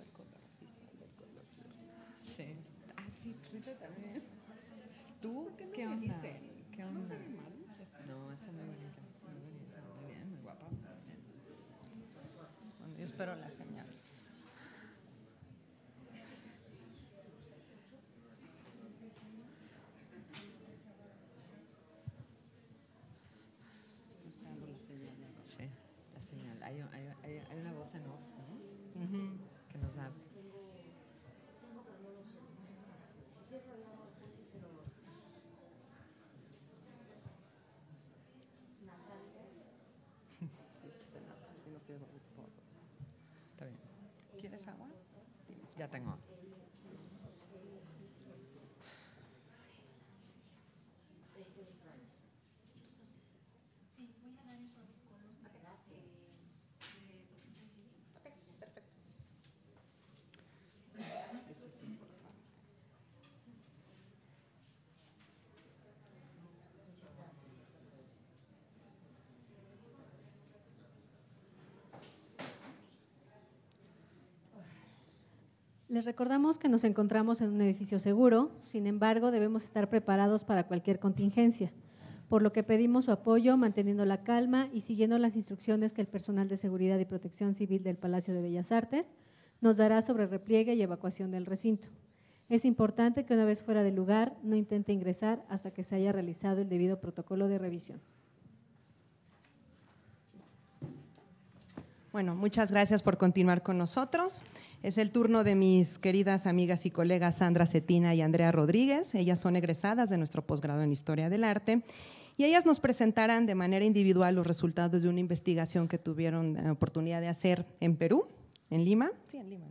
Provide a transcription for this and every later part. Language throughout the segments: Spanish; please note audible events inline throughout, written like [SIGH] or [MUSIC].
el color oficial del color. Sí. Ah, sí, ah, también. ¿Tú qué, ¿Qué me onda? dices? ¿Qué onda? ¿No sale mal? No, está muy bonita. Muy bonita, muy bien, muy guapa. Yo espero la semana. Ya tengo. Les recordamos que nos encontramos en un edificio seguro, sin embargo, debemos estar preparados para cualquier contingencia, por lo que pedimos su apoyo manteniendo la calma y siguiendo las instrucciones que el personal de seguridad y protección civil del Palacio de Bellas Artes nos dará sobre repliegue y evacuación del recinto. Es importante que una vez fuera del lugar no intente ingresar hasta que se haya realizado el debido protocolo de revisión. Bueno, muchas gracias por continuar con nosotros. Es el turno de mis queridas amigas y colegas Sandra Cetina y Andrea Rodríguez. Ellas son egresadas de nuestro posgrado en Historia del Arte y ellas nos presentarán de manera individual los resultados de una investigación que tuvieron la oportunidad de hacer en Perú, en Lima. Sí, En Lima.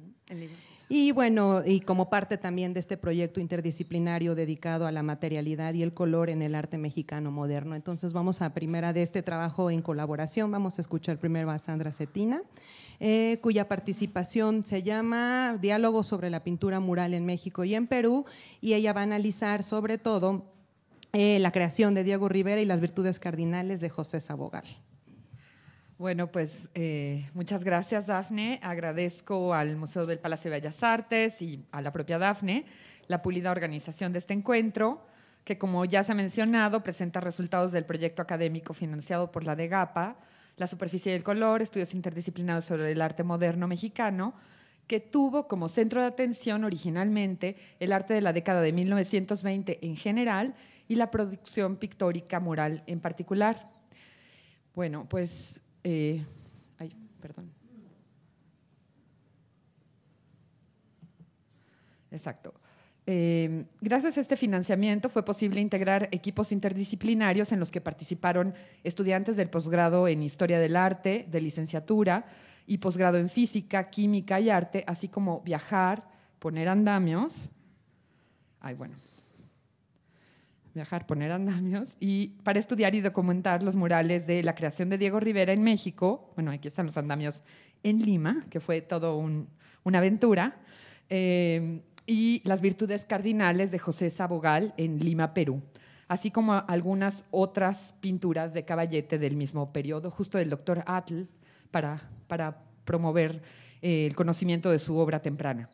Y bueno, y como parte también de este proyecto interdisciplinario dedicado a la materialidad y el color en el arte mexicano moderno. Entonces vamos a primera de este trabajo en colaboración, vamos a escuchar primero a Sandra Cetina eh, cuya participación se llama Diálogo sobre la pintura mural en México y en Perú, y ella va a analizar sobre todo eh, la creación de Diego Rivera y las virtudes cardinales de José Sabogal. Bueno, pues eh, muchas gracias, Dafne. Agradezco al Museo del Palacio de Bellas Artes y a la propia Dafne la pulida organización de este encuentro, que como ya se ha mencionado, presenta resultados del proyecto académico financiado por la DEGAPA, la superficie del color, estudios interdisciplinados sobre el arte moderno mexicano, que tuvo como centro de atención originalmente el arte de la década de 1920 en general y la producción pictórica mural en particular. Bueno, pues... Eh, ay, perdón. Exacto. Eh, gracias a este financiamiento fue posible integrar equipos interdisciplinarios en los que participaron estudiantes del posgrado en Historia del Arte, de licenciatura y posgrado en Física, Química y Arte, así como viajar, poner andamios, ay bueno, viajar, poner andamios, y para estudiar y documentar los murales de la creación de Diego Rivera en México, bueno, aquí están los andamios en Lima, que fue todo una aventura. Eh, y Las Virtudes Cardinales de José Sabogal en Lima, Perú, así como algunas otras pinturas de caballete del mismo periodo, justo del doctor Atl, para, para promover eh, el conocimiento de su obra temprana.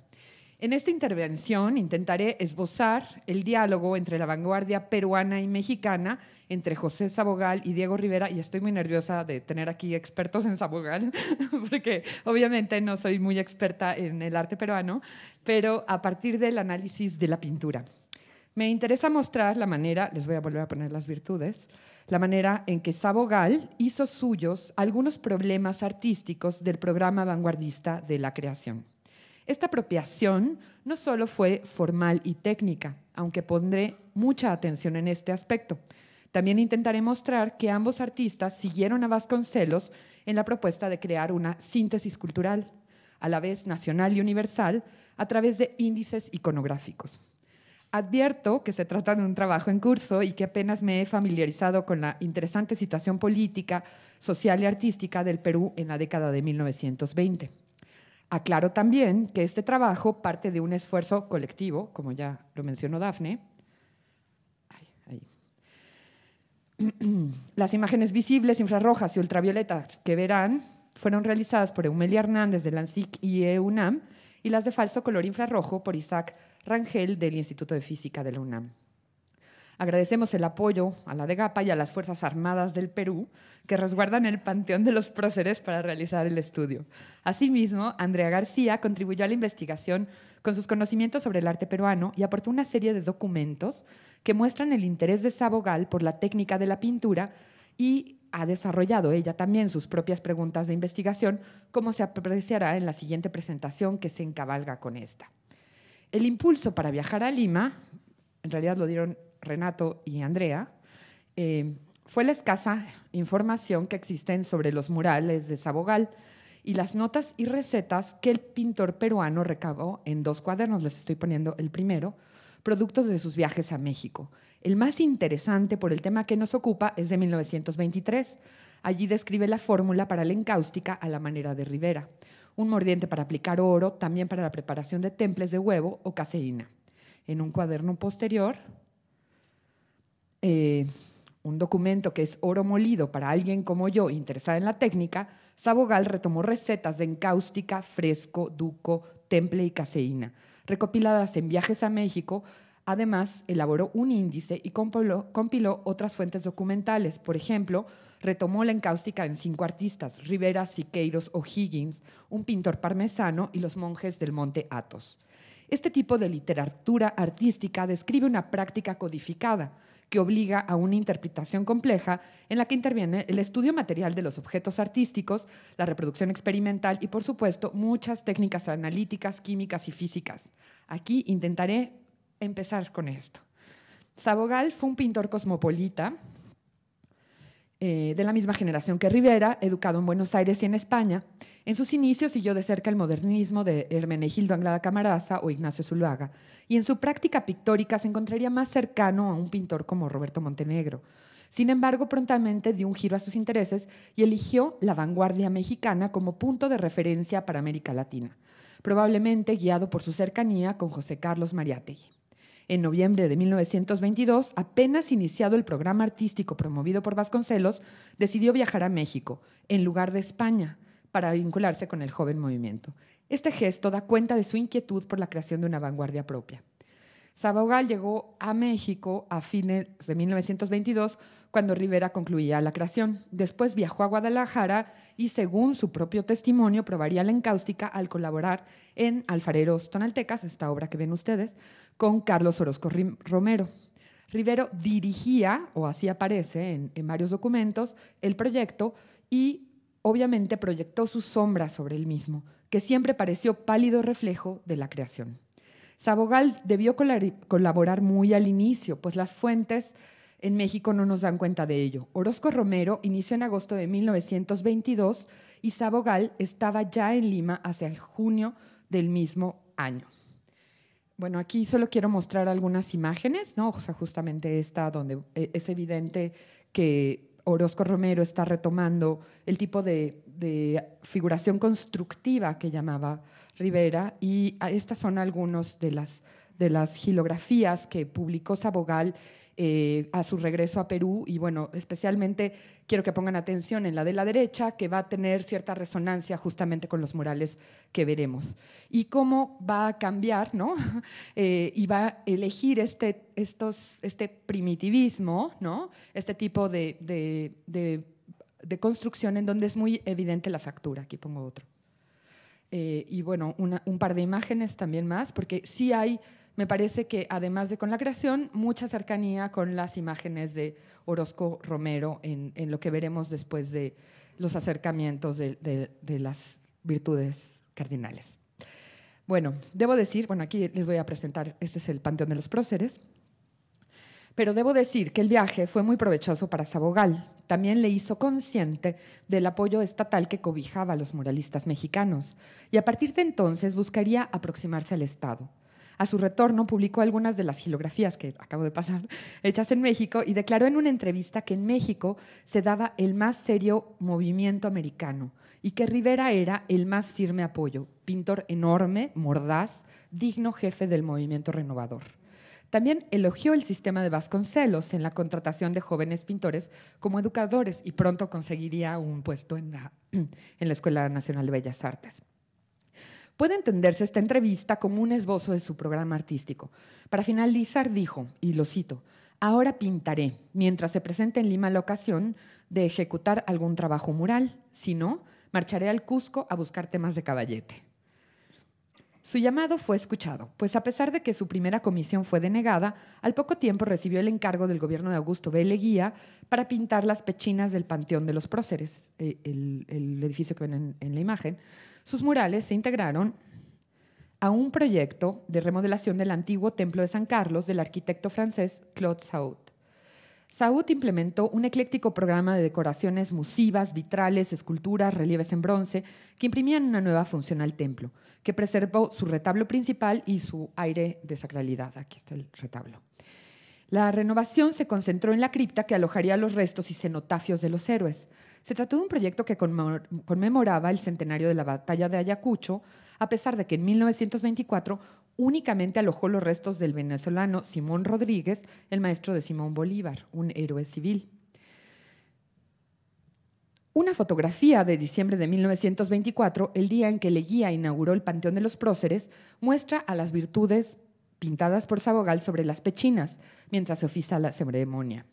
En esta intervención intentaré esbozar el diálogo entre la vanguardia peruana y mexicana, entre José Sabogal y Diego Rivera, y estoy muy nerviosa de tener aquí expertos en Sabogal, [LAUGHS] porque obviamente no soy muy experta en el arte peruano, pero a partir del análisis de la pintura. Me interesa mostrar la manera, les voy a volver a poner las virtudes, la manera en que Sabogal hizo suyos algunos problemas artísticos del programa vanguardista de la creación. Esta apropiación no solo fue formal y técnica, aunque pondré mucha atención en este aspecto. También intentaré mostrar que ambos artistas siguieron a Vasconcelos en la propuesta de crear una síntesis cultural, a la vez nacional y universal, a través de índices iconográficos. Advierto que se trata de un trabajo en curso y que apenas me he familiarizado con la interesante situación política, social y artística del Perú en la década de 1920. Aclaro también que este trabajo parte de un esfuerzo colectivo, como ya lo mencionó Dafne. [CLEARS THROAT] Las imágenes visibles, infrarrojas y ultravioletas que verán fueron realizadas por Eumelia Hernández de LANSIC y EUNAM y las de falso color infrarrojo por Isaac Rangel del Instituto de Física de la UNAM. Agradecemos el apoyo a la DEGAPA y a las Fuerzas Armadas del Perú que resguardan el panteón de los próceres para realizar el estudio. Asimismo, Andrea García contribuyó a la investigación con sus conocimientos sobre el arte peruano y aportó una serie de documentos que muestran el interés de Sabogal por la técnica de la pintura y ha desarrollado ella también sus propias preguntas de investigación, como se apreciará en la siguiente presentación que se encabalga con esta. El impulso para viajar a Lima, en realidad lo dieron Renato y Andrea, eh, fue la escasa información que existen sobre los murales de Sabogal y las notas y recetas que el pintor peruano recabó en dos cuadernos, les estoy poniendo el primero, productos de sus viajes a México. El más interesante por el tema que nos ocupa es de 1923. Allí describe la fórmula para la encáustica a la manera de Rivera, un mordiente para aplicar oro, también para la preparación de temples de huevo o caseína. En un cuaderno posterior, eh, un documento que es oro molido para alguien como yo interesada en la técnica, Sabogal retomó recetas de encáustica, fresco, duco, temple y caseína, recopiladas en viajes a México. Además, elaboró un índice y compiló, otras fuentes documentales. Por ejemplo, retomó la encáustica en cinco artistas, Rivera, Siqueiros, O'Higgins, un pintor parmesano y los monjes del monte Athos. Este tipo de literatura artística describe una práctica codificada que obliga a una interpretación compleja en la que interviene el estudio material de los objetos artísticos, la reproducción experimental y, por supuesto, muchas técnicas analíticas, químicas y físicas. Aquí intentaré empezar con esto. Sabogal fue un pintor cosmopolita, eh, de la misma generación que Rivera, educado en Buenos Aires y en España. En sus inicios siguió de cerca el modernismo de Hermenegildo Anglada Camaraza o Ignacio Zuluaga, y en su práctica pictórica se encontraría más cercano a un pintor como Roberto Montenegro. Sin embargo, prontamente dio un giro a sus intereses y eligió la vanguardia mexicana como punto de referencia para América Latina, probablemente guiado por su cercanía con José Carlos Mariátegui. En noviembre de 1922, apenas iniciado el programa artístico promovido por Vasconcelos, decidió viajar a México, en lugar de España, para vincularse con el joven movimiento. Este gesto da cuenta de su inquietud por la creación de una vanguardia propia. Sabogal llegó a México a fines de 1922, cuando Rivera concluía la creación. Después viajó a Guadalajara y, según su propio testimonio, probaría la encáustica al colaborar en Alfareros Tonaltecas, esta obra que ven ustedes, con Carlos Orozco Romero. Rivero dirigía, o así aparece en, varios documentos, el proyecto y obviamente proyectó su sombra sobre el mismo, que siempre pareció pálido reflejo de la creación. Sabogal debió colaborar muy al inicio, pues las fuentes en México no nos dan cuenta de ello. Orozco Romero inició en agosto de 1922 y Sabogal estaba ya en Lima hacia junio del mismo año. Bueno, aquí solo quiero mostrar algunas imágenes, ¿no? O sea, justamente esta donde eh, es evidente que Orozco Romero está retomando el tipo de, figuración constructiva que llamaba Rivera y estas son algunas de las, de las gilografías que publicó Sabogal eh, a su regreso a Perú. Y bueno, especialmente quiero que pongan atención en la de la derecha, que va a tener cierta resonancia justamente con los murales que veremos. Y cómo va a cambiar, ¿no? [LAUGHS] Eh, y va a elegir este, estos, este primitivismo, ¿no? Este tipo de, construcción en donde es muy evidente la factura. Aquí pongo otro. Eh, y bueno, un par de imágenes también más, porque sí hay me parece que además de con la creación, mucha cercanía con las imágenes de Orozco Romero en, lo que veremos después de los acercamientos de, las virtudes cardinales. Bueno, debo decir, bueno, aquí les voy a presentar, este es el Panteón de los Próceres, pero debo decir que el viaje fue muy provechoso para Sabogal. También le hizo consciente del apoyo estatal que cobijaba a los muralistas mexicanos y a partir de entonces buscaría aproximarse al Estado. A su retorno publicó algunas de las hilografías que acabo de pasar, [LAUGHS] hechas en México, y declaró en una entrevista que en México se daba el más serio movimiento americano y que Rivera era el más firme apoyo, pintor enorme, mordaz, digno jefe del movimiento renovador. También elogió el sistema de Vasconcelos en la contratación de jóvenes pintores como educadores y pronto conseguiría un puesto en la, [CLEARS THROAT] en la Escuela Nacional de Bellas Artes. Puede entenderse esta entrevista como un esbozo de su programa artístico. Para finalizar, dijo, y lo cito, Ahora pintaré, mientras se presente en Lima la ocasión de ejecutar algún trabajo mural. Si no, marcharé al Cusco a buscar temas de caballete. Su llamado fue escuchado, pues a pesar de que su primera comisión fue denegada, al poco tiempo recibió el encargo del gobierno de Augusto B. Leguía para pintar las pechinas del Panteón de los Próceres, eh, el, edificio que ven en la imagen, sus murales se integraron a un proyecto de remodelación del antiguo templo de San Carlos del arquitecto francés Claude Saud. Saud implementó un ecléctico programa de decoraciones musivas, vitrales, esculturas, relieves en bronce, que imprimían una nueva función al templo, que preservó su retablo principal y su aire de sacralidad. Aquí está el retablo. La renovación se concentró en la cripta que alojaría los restos y cenotafios de los héroes. Se trató de un proyecto que conmemoraba el centenario de la batalla de Ayacucho, a pesar de que en 1924 únicamente alojó los restos del venezolano Simón Rodríguez, el maestro de Simón Bolívar, un héroe civil. Una fotografía de diciembre de 1924, el día en que Leguía inauguró el Panteón de los Próceres, muestra a las virtudes pintadas por Sabogal sobre las pechinas mientras se oficia la ceremonia.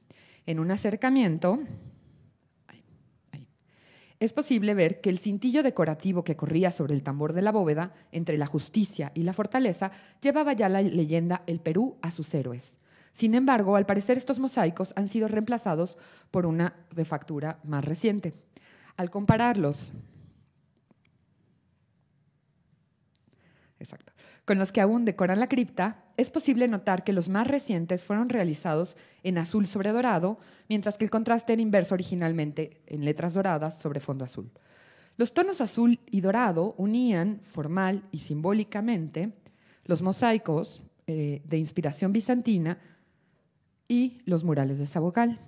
En un acercamiento, es posible ver que el cintillo decorativo que corría sobre el tambor de la bóveda, entre la justicia y la fortaleza, llevaba ya la leyenda El Perú a sus héroes. Sin embargo, al parecer estos mosaicos han sido reemplazados por una de factura más reciente. Al compararlos, con los que aún decoran la cripta, es posible notar que los más recientes fueron realizados en azul sobre dorado, mientras que el contraste era inverso originalmente en letras doradas sobre fondo azul. Los tonos azul y dorado unían formal y simbólicamente los mosaicos eh, de inspiración bizantina y los murales de Sabogal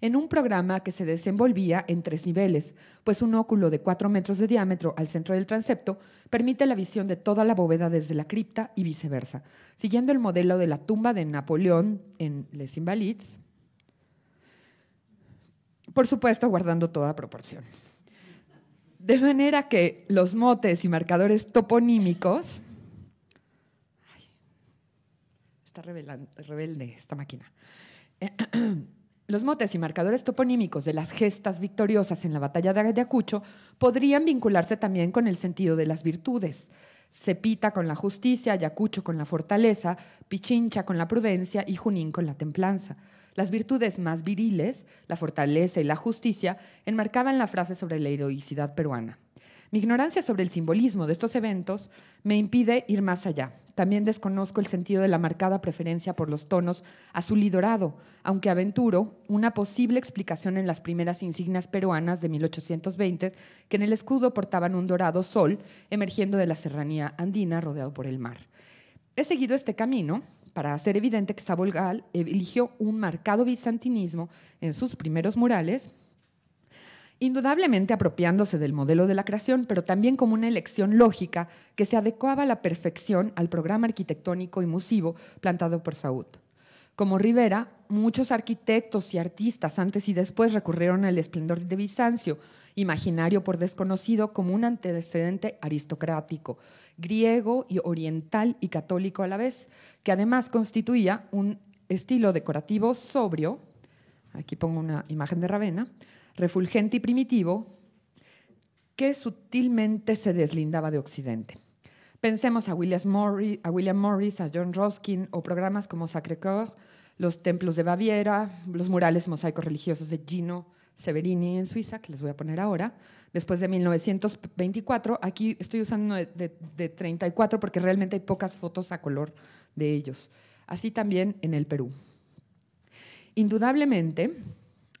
en un programa que se desenvolvía en tres niveles, pues un óculo de 4 metros de diámetro al centro del transepto permite la visión de toda la bóveda desde la cripta y viceversa, siguiendo el modelo de la tumba de Napoleón en Les Invalides, por supuesto guardando toda proporción. De manera que los motes y marcadores toponímicos está rebelde esta máquina. [CLEARS THROAT] Los motes y marcadores toponímicos de las gestas victoriosas en la batalla de Ayacucho podrían vincularse también con el sentido de las virtudes. Cepita con la justicia, Ayacucho con la fortaleza, Pichincha con la prudencia y Junín con la templanza. Las virtudes más viriles, la fortaleza y la justicia, enmarcaban la frase sobre la heroicidad peruana. Mi ignorancia sobre el simbolismo de estos eventos me impide ir más allá. También desconozco el sentido de la marcada preferencia por los tonos azul y dorado, aunque aventuro una posible explicación en las primeras insignias peruanas de 1820 que en el escudo portaban un dorado sol emergiendo de la serranía andina rodeado por el mar. He seguido este camino para hacer evidente que Sabolgal eligió un marcado bizantinismo en sus primeros murales indudablemente apropiándose del modelo de la creación, pero también como una elección lógica que se adecuaba a la perfección al programa arquitectónico y musivo plantado por Saúd. Como Rivera, muchos arquitectos y artistas antes y después recurrieron al esplendor de Bizancio, imaginario por desconocido como un antecedente aristocrático, griego y oriental y católico a la vez, que además constituía un estilo decorativo sobrio, aquí pongo una imagen de Ravenna, refulgente y primitivo, que sutilmente se deslindaba de Occidente. Pensemos a, a William Morris, a John Roskin o programas como Sacré-Cœur, los templos de Baviera, los murales mosaicos religiosos de Gino Severini en Suiza, que les voy a poner ahora, después de 1924. Aquí estoy usando de, de, de 34 porque realmente hay pocas fotos a color de ellos. Así también en el Perú. Indudablemente,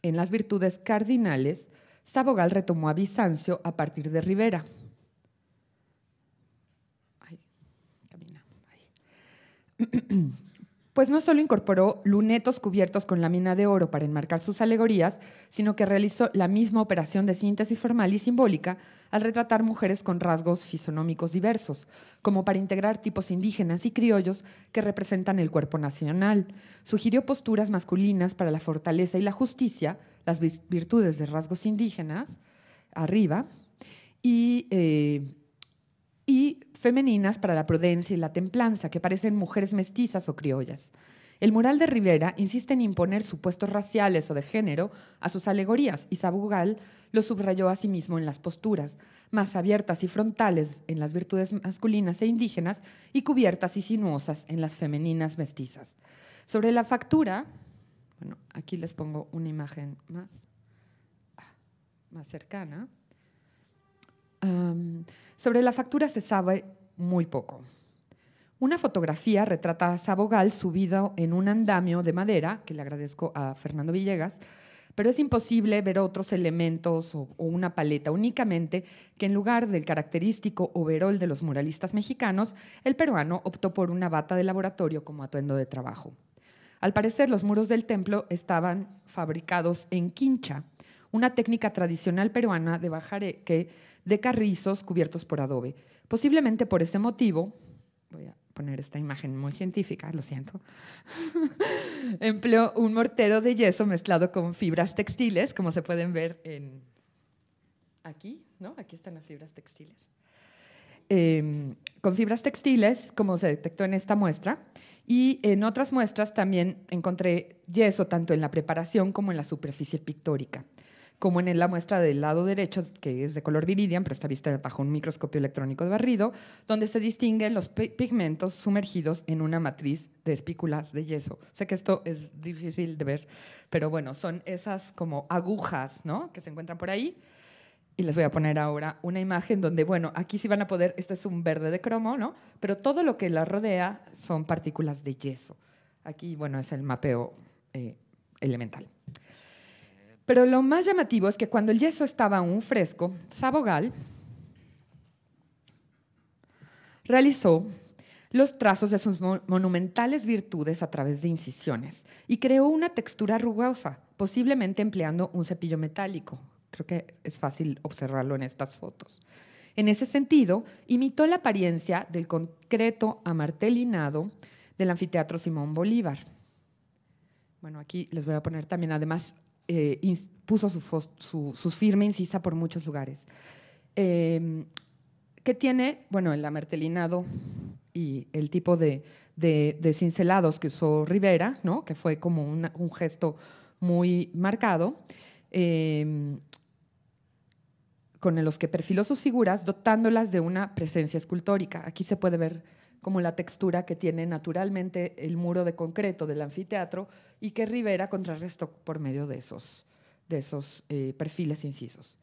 en las virtudes cardinales, Sabogal retomó a Bizancio a partir de Rivera. [CLEARS THROAT] pues no solo incorporó lunetos cubiertos con lámina de oro para enmarcar sus alegorías, sino que realizó la misma operación de síntesis formal y simbólica al retratar mujeres con rasgos fisonómicos diversos, como para integrar tipos indígenas y criollos que representan el cuerpo nacional. Sugirió posturas masculinas para la fortaleza y la justicia, las virtudes de rasgos indígenas, arriba, y, eh, y femeninas para la prudencia y la templanza, que parecen mujeres mestizas o criollas. El mural de Rivera insiste en imponer supuestos raciales o de género a sus alegorías y Sabugal lo subrayó a sí mismo en las posturas, más abiertas y frontales en las virtudes masculinas e indígenas y cubiertas y sinuosas en las femeninas mestizas. Sobre la factura, bueno, aquí les pongo una imagen más, ah, más cercana sobre la factura se sabe muy poco. Una fotografía retrata a Sabogal subido en un andamio de madera, que le agradezco a Fernando Villegas, pero es imposible ver otros elementos o, una paleta únicamente que en lugar del característico overol de los muralistas mexicanos, el peruano optó por una bata de laboratorio como atuendo de trabajo. Al parecer, los muros del templo estaban fabricados en quincha, una técnica tradicional peruana de bajar que de carrizos cubiertos por adobe. Posiblemente por ese motivo, voy a poner esta imagen muy científica, lo siento, [LAUGHS] empleó un mortero de yeso mezclado con fibras textiles, como se pueden ver en aquí, ¿no? Aquí están las fibras textiles. Em, con fibras textiles, como se detectó en esta muestra, y en otras muestras también encontré yeso tanto en la preparación como en la superficie pictórica como en la muestra del lado derecho, que es de color viridian, pero está vista bajo un microscopio electrónico de barrido, donde se distinguen los pigmentos sumergidos en una matriz de espículas de yeso. Sé que esto es difícil de ver, pero bueno, son esas como agujas ¿no? que se encuentran por ahí. Y les voy a poner ahora una imagen donde, bueno, aquí sí van a poder, este es un verde de cromo, ¿no? Pero todo lo que la rodea son partículas de yeso. Aquí, bueno, es el mapeo eh, elemental. Pero lo más llamativo es que cuando el yeso estaba aún fresco, Sabogal realizó los trazos de sus monumentales virtudes a través de incisiones y creó una textura rugosa, posiblemente empleando un cepillo metálico. Creo que es fácil observarlo en estas fotos. En ese sentido, imitó la apariencia del concreto amartelinado del anfiteatro Simón Bolívar. Bueno, aquí les voy a poner también, además, eh, puso su, firme incisa por muchos lugares. Em, ¿Qué tiene? Bueno, el amertelinado y el tipo de, cincelados que usó Rivera, ¿no? que fue como un gesto muy marcado, em, con los que perfiló sus figuras, dotándolas de una presencia escultórica. Aquí se puede ver como la textura que tiene naturalmente el muro de concreto del anfiteatro y que Rivera contrarrestó por medio de esos, eh, perfiles incisos.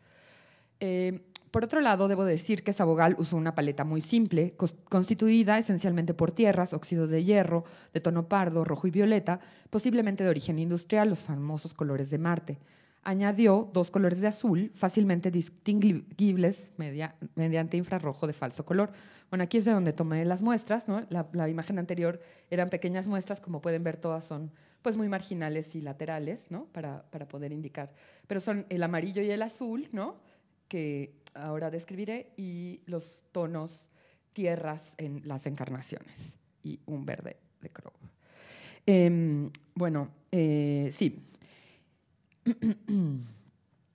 Eh, por otro lado, debo decir que Sabogal usó una paleta muy simple, constituida esencialmente por tierras, óxidos de hierro, de tono pardo, rojo y violeta, posiblemente de origen industrial, los famosos colores de Marte añadió dos colores de azul fácilmente distinguibles mediante infrarrojo de falso color. Bueno, aquí es de donde tomé las muestras, La, imagen anterior eran pequeñas muestras, como pueden ver todas son pues muy marginales y laterales, ¿no? Para, poder indicar. Pero son el amarillo y el azul, ¿no? Que ahora describiré, y los tonos tierras en las encarnaciones y un verde de crow. Em, bueno, eh, sí, [CLEARS THROAT]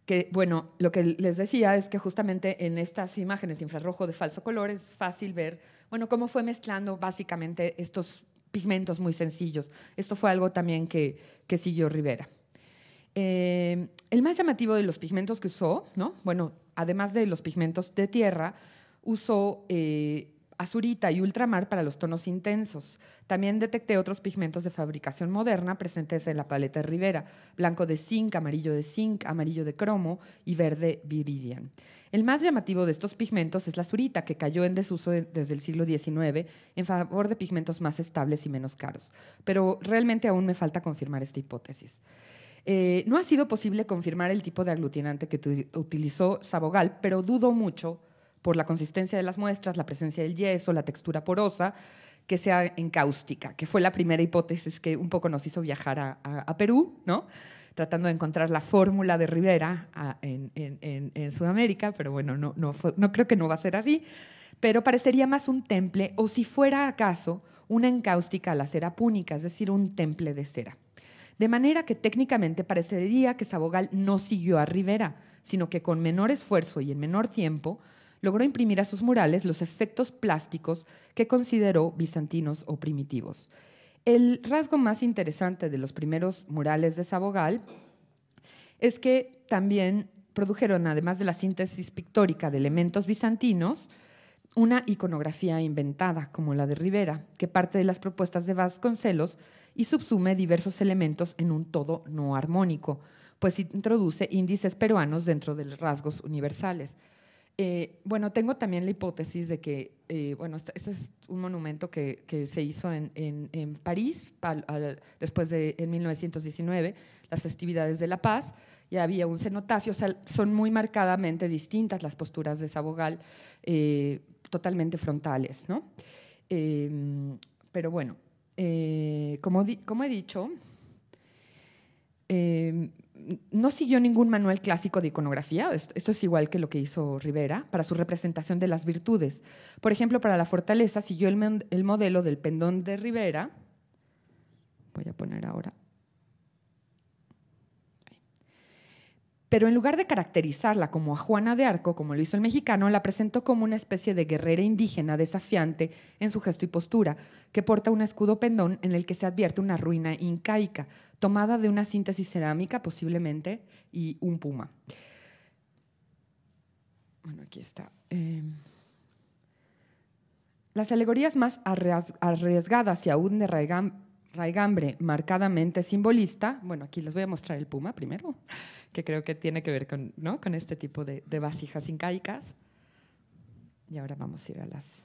que, bueno, lo que les decía es que justamente en estas imágenes infrarrojo de falso color es fácil ver, bueno, cómo fue mezclando básicamente estos pigmentos muy sencillos. Esto fue algo también que, que siguió Rivera. Eh, el más llamativo de los pigmentos que usó, ¿no? Bueno, además de los pigmentos de tierra, usó eh, azurita y ultramar para los tonos intensos. También detecté otros pigmentos de fabricación moderna presentes en la paleta de Rivera, blanco de zinc, amarillo de zinc, amarillo de cromo y verde viridian. El más llamativo de estos pigmentos es la azurita, que cayó en desuso desde el siglo XIX en favor de pigmentos más estables y menos caros. Pero realmente aún me falta confirmar esta hipótesis. Eh, no ha sido posible confirmar el tipo de aglutinante que utilizó Sabogal, pero dudo mucho por la consistencia de las muestras, la presencia del yeso, la textura porosa, que sea encáustica, que fue la primera hipótesis que un poco nos hizo viajar a, Perú, ¿no? tratando de encontrar la fórmula de Rivera en, Sudamérica, pero bueno, no, no creo que no va a ser así, pero parecería más un temple, o si fuera acaso, una encáustica a la cera púnica, es decir, un temple de cera. De manera que técnicamente parecería que Sabogal no siguió a Rivera, sino que con menor esfuerzo y en menor tiempo logró imprimir a sus murales los efectos plásticos que consideró bizantinos o primitivos. El rasgo más interesante de los primeros murales de Sabogal es que también produjeron, además de la síntesis pictórica de elementos bizantinos, una iconografía inventada, como la de Rivera, que parte de las propuestas de Vasconcelos y subsume diversos elementos en un todo no armónico, pues introduce índices peruanos dentro de los rasgos universales. Eh, bueno, tengo también la hipótesis de que, eh, bueno, este es un monumento que, se hizo en, París después de 1919, las festividades de la paz, y había un cenotafio, o sea, son muy marcadamente distintas las posturas de Sabogal, eh, totalmente frontales, ¿no? Eh, pero bueno, como he dicho, Em, no siguió ningún manual clásico de iconografía, esto es igual que lo que hizo Rivera, para su representación de las virtudes. Por ejemplo, para la fortaleza siguió el, el modelo del pendón de Rivera, voy a poner ahora pero en lugar de caracterizarla como a Juana de Arco, como lo hizo el mexicano, la presentó como una especie de guerrera indígena desafiante en su gesto y postura, que porta un escudo pendón en el que se advierte una ruina incaica, tomada de una síntesis cerámica posiblemente y un puma. Bueno, aquí está. Em, las alegorías más arriesgadas y aún de Raigán raigambre marcadamente simbolista, bueno, aquí les voy a mostrar el puma primero, que creo que tiene que ver con, ¿no? con este tipo de, vasijas incaicas. Y ahora vamos a ir a las,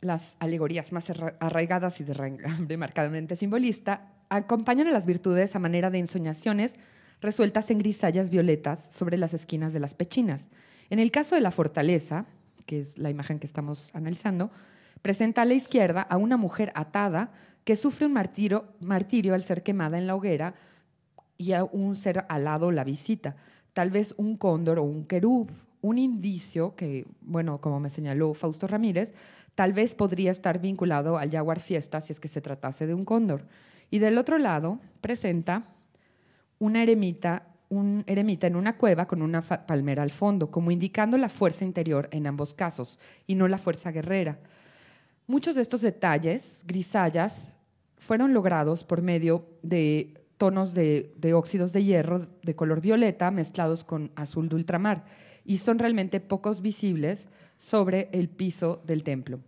las alegorías más arraigadas y de raigambre marcadamente simbolista. Acompañan a las virtudes a manera de ensoñaciones resueltas en grisallas violetas sobre las esquinas de las pechinas. En el caso de la fortaleza, que es la imagen que estamos analizando, presenta a la izquierda a una mujer atada que sufre un martirio, martirio al ser quemada en la hoguera y a un ser alado la visita, tal vez un cóndor o un querub, un indicio que, bueno, como me señaló Fausto Ramírez, tal vez podría estar vinculado al jaguar fiesta si es que se tratase de un cóndor. Y del otro lado presenta una eremita, un eremita en una cueva con una palmera al fondo, como indicando la fuerza interior en ambos casos y no la fuerza guerrera. Muchos de estos detalles, grisallas, fueron logrados por medio de tonos de, óxidos de hierro de color violeta mezclados con azul de ultramar y son realmente pocos visibles sobre el piso del templo.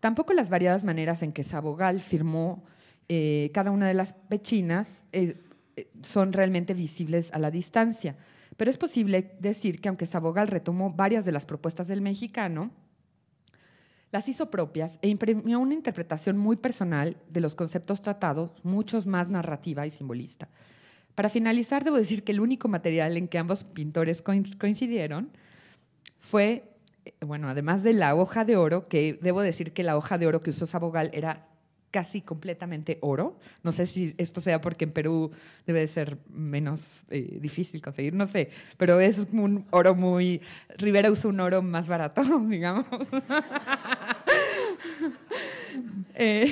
Tampoco las variadas maneras en que Sabogal firmó eh, cada una de las pechinas eh, eh, son realmente visibles a la distancia, pero es posible decir que aunque Sabogal retomó varias de las propuestas del mexicano, las hizo propias e imprimió una interpretación muy personal de los conceptos tratados, muchos más narrativa y simbolista. Para finalizar, debo decir que el único material en que ambos pintores coincidieron fue, eh, bueno, además de la hoja de oro, que debo decir que la hoja de oro que usó Sabogal era casi completamente oro. No sé si esto sea porque en Perú debe de ser menos eh, difícil conseguir, no sé, pero es un oro muy... Rivera usa un oro más barato, [LAUGHS] digamos. [LAUGHS] Eh,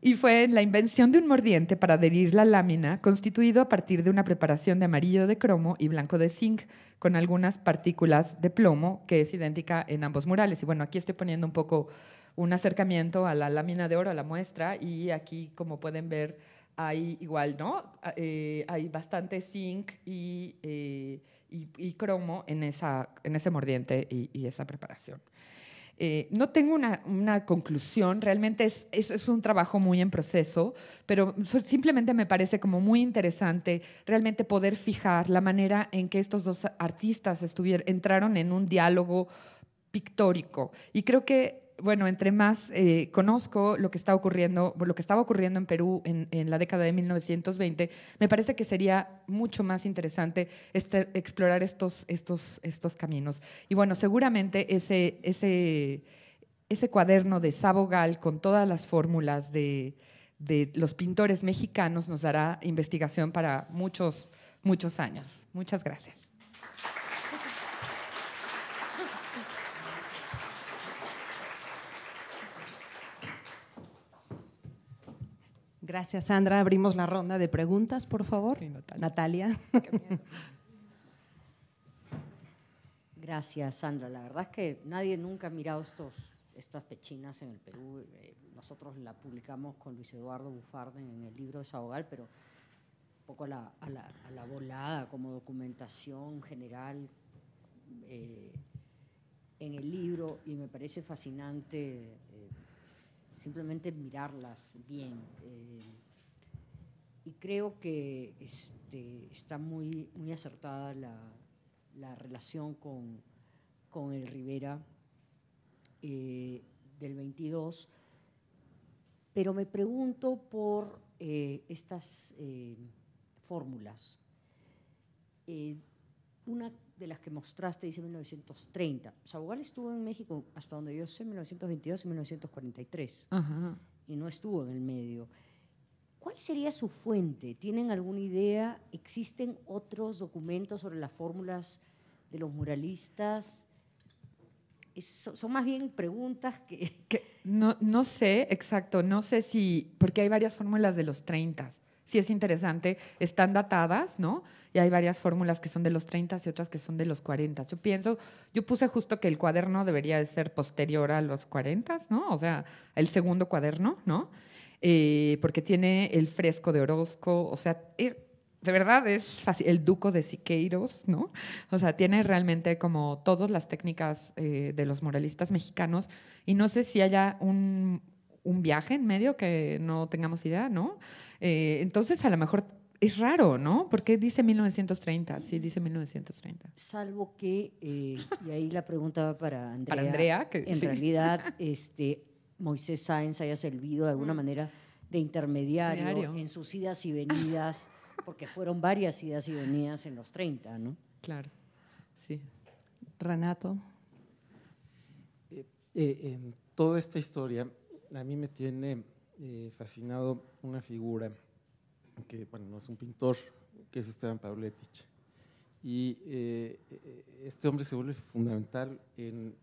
y fue la invención de un mordiente para adherir la lámina, constituido a partir de una preparación de amarillo de cromo y blanco de zinc, con algunas partículas de plomo, que es idéntica en ambos murales. Y bueno, aquí estoy poniendo un poco un acercamiento a la lámina de oro, a la muestra, y aquí, como pueden ver, hay igual, ¿no? Ah, eh, hay bastante zinc eh, y, y, cromo en, esa, en ese mordiente y, esa preparación. Eh, no tengo una, una conclusión, realmente es, es, es, un trabajo muy en proceso, pero simplemente me parece como muy interesante realmente poder fijar la manera en que estos dos artistas entraron en un diálogo pictórico. Y creo que bueno, entre más eh, conozco lo que ocurriendo, lo que estaba ocurriendo en Perú en, la década de 1920, me parece que sería mucho más interesante este, explorar estos, caminos. Y bueno, seguramente ese, cuaderno de Sabogal con todas las fórmulas de, los pintores mexicanos nos dará investigación para muchos, muchos años. Muchas gracias. Gracias, Sandra. Abrimos la ronda de preguntas, por favor. Natalia. Gracias, Sandra. La verdad es que nadie nunca ha mirado estos, estas pechinas en el Perú. Eh, nosotros la publicamos con Luis Eduardo Bufarden en el libro de pero un poco a la, volada como documentación general eh, en el libro y me parece fascinante simplemente mirarlas bien. Eh, y creo que este, está muy, muy acertada la, relación con, el Rivera eh, del 22, pero me pregunto por eh, estas fórmulas una de las que mostraste dice 1930. Sabogal estuvo en México hasta donde yo sé, 1922 y 1943. Y no estuvo en el medio. ¿Cuál sería su fuente? ¿Tienen alguna idea? ¿Existen otros documentos sobre las fórmulas de los muralistas? son más bien preguntas que... no, no, sé, exacto, no sé si, porque hay varias fórmulas de los 30 sí es interesante, están datadas, ¿no? Y hay varias fórmulas que son de los 30 y otras que son de los 40. Yo pienso, yo puse justo que el cuaderno debería ser posterior a los 40, ¿no? O sea, el segundo cuaderno, ¿no? Eh, porque tiene el fresco de Orozco, o sea, eh, de verdad es fácil, el duco de Siqueiros, ¿no? O sea, tiene realmente como todas las técnicas eh, de los moralistas mexicanos y no sé si haya un un viaje en medio que no tengamos idea, ¿no? Eh, entonces, a lo mejor es raro, ¿no? Porque dice 1930, sí, dice 1930. Salvo que, eh, y ahí la pregunta va para Andrea. Para Andrea, que, En realidad, este, Moisés Sáenz haya servido de alguna mm. manera de intermediario en sus idas y venidas, porque fueron varias idas y venidas en los 30, ¿no? Claro, sí. Renato. Eh, en toda esta historia a mí me tiene eh, fascinado una figura que, no es un pintor, que es Esteban Pavletich. Y eh, eh, este hombre se vuelve fundamental en,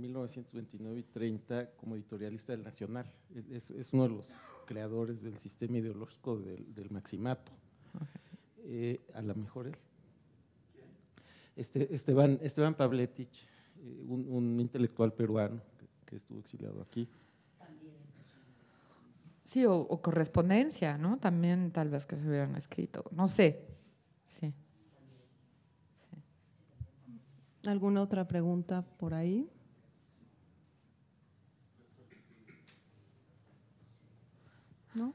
1929 y 30 como editorialista del Nacional. Es, uno de los creadores del sistema ideológico del, maximato. a lo mejor él. Este, Esteban, Esteban Pavletich, un, intelectual peruano que estuvo exiliado aquí. Sí, o, correspondencia, ¿no? También tal vez que se hubieran escrito, no sé. Sí. ¿Alguna otra pregunta por ahí? ¿No?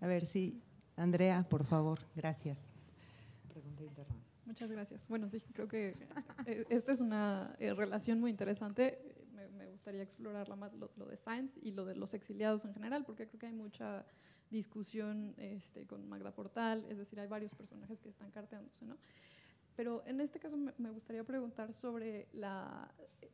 A ver, sí. Andrea, por favor, gracias. Muchas gracias. Bueno, sí, creo que eh, esta es una eh, relación muy interesante gustaría explorar lo, de Sainz y lo de los exiliados en general, porque creo que hay mucha discusión este, con Magda Portal, es decir, hay varios personajes que están carteándose, ¿no? Pero en este caso me gustaría preguntar sobre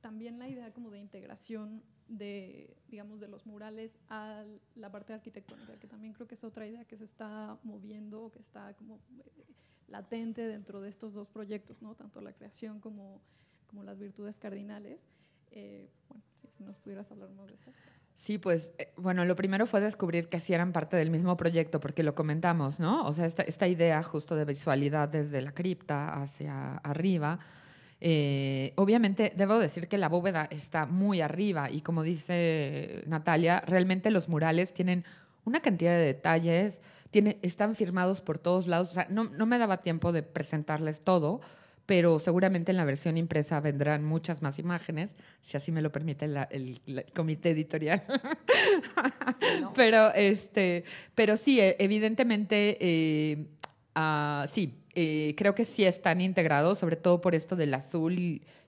también la idea como de integración de, digamos, de los murales a la parte arquitectónica, que también creo que es otra idea que se está moviendo, que está como eh, latente dentro de estos dos proyectos, ¿no? tanto la creación como, como las virtudes cardinales. Eh, bueno, si nos pudieras hablar más de eso. Sí, pues eh, bueno, lo primero fue descubrir que sí eran parte del mismo proyecto, porque lo comentamos, ¿no? O sea, esta, idea justo de visualidad desde la cripta hacia arriba. Eh, obviamente, debo decir que la bóveda está muy arriba y como dice Natalia, realmente los murales tienen una cantidad de detalles, tienen, están firmados por todos lados. O sea, no, no me daba tiempo de presentarles todo, pero seguramente en la versión impresa vendrán muchas más imágenes, si así me lo permite el, comité editorial. [LAUGHS] pero, este, pero sí, e, evidentemente, eh, ah, sí, eh, creo que sí están integrados, sobre todo por esto del azul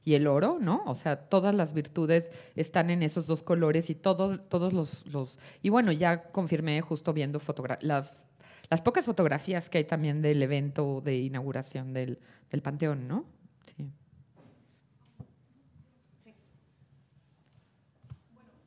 y, el oro, ¿no? O sea, todas las virtudes están en esos dos colores y todo, todos los, los... Y bueno, ya confirmé justo viendo la las pocas fotografías que hay también del evento de inauguración del, Panteón, ¿no? Sí.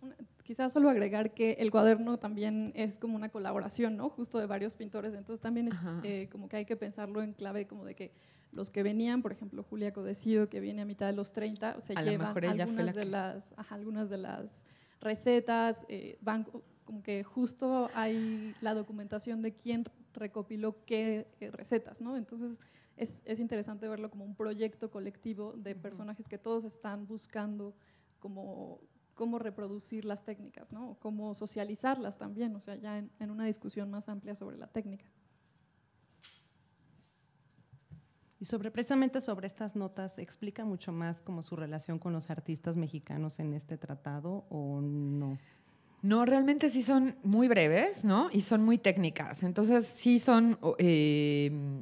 Bueno, quizás solo agregar que el cuaderno también es como una colaboración, ¿no? Justo de varios pintores, entonces también es eh, como que hay que pensarlo en clave como de que los que venían, por ejemplo, Julia Codecido, que viene a mitad de los 30, se llevan algunas, de las, algunas de las recetas, van eh, como que justo hay la documentación de quién recopiló qué eh, recetas, ¿no? Entonces es, interesante verlo como un proyecto colectivo de personajes que todos están buscando como cómo reproducir las técnicas, ¿no? cómo socializarlas también, o sea, ya en, una discusión más amplia sobre la técnica. Y sobre precisamente sobre estas notas, ¿explica mucho más como su relación con los artistas mexicanos en este tratado o no? No, realmente sí son muy breves, ¿no? Y son muy técnicas. Entonces sí son, em,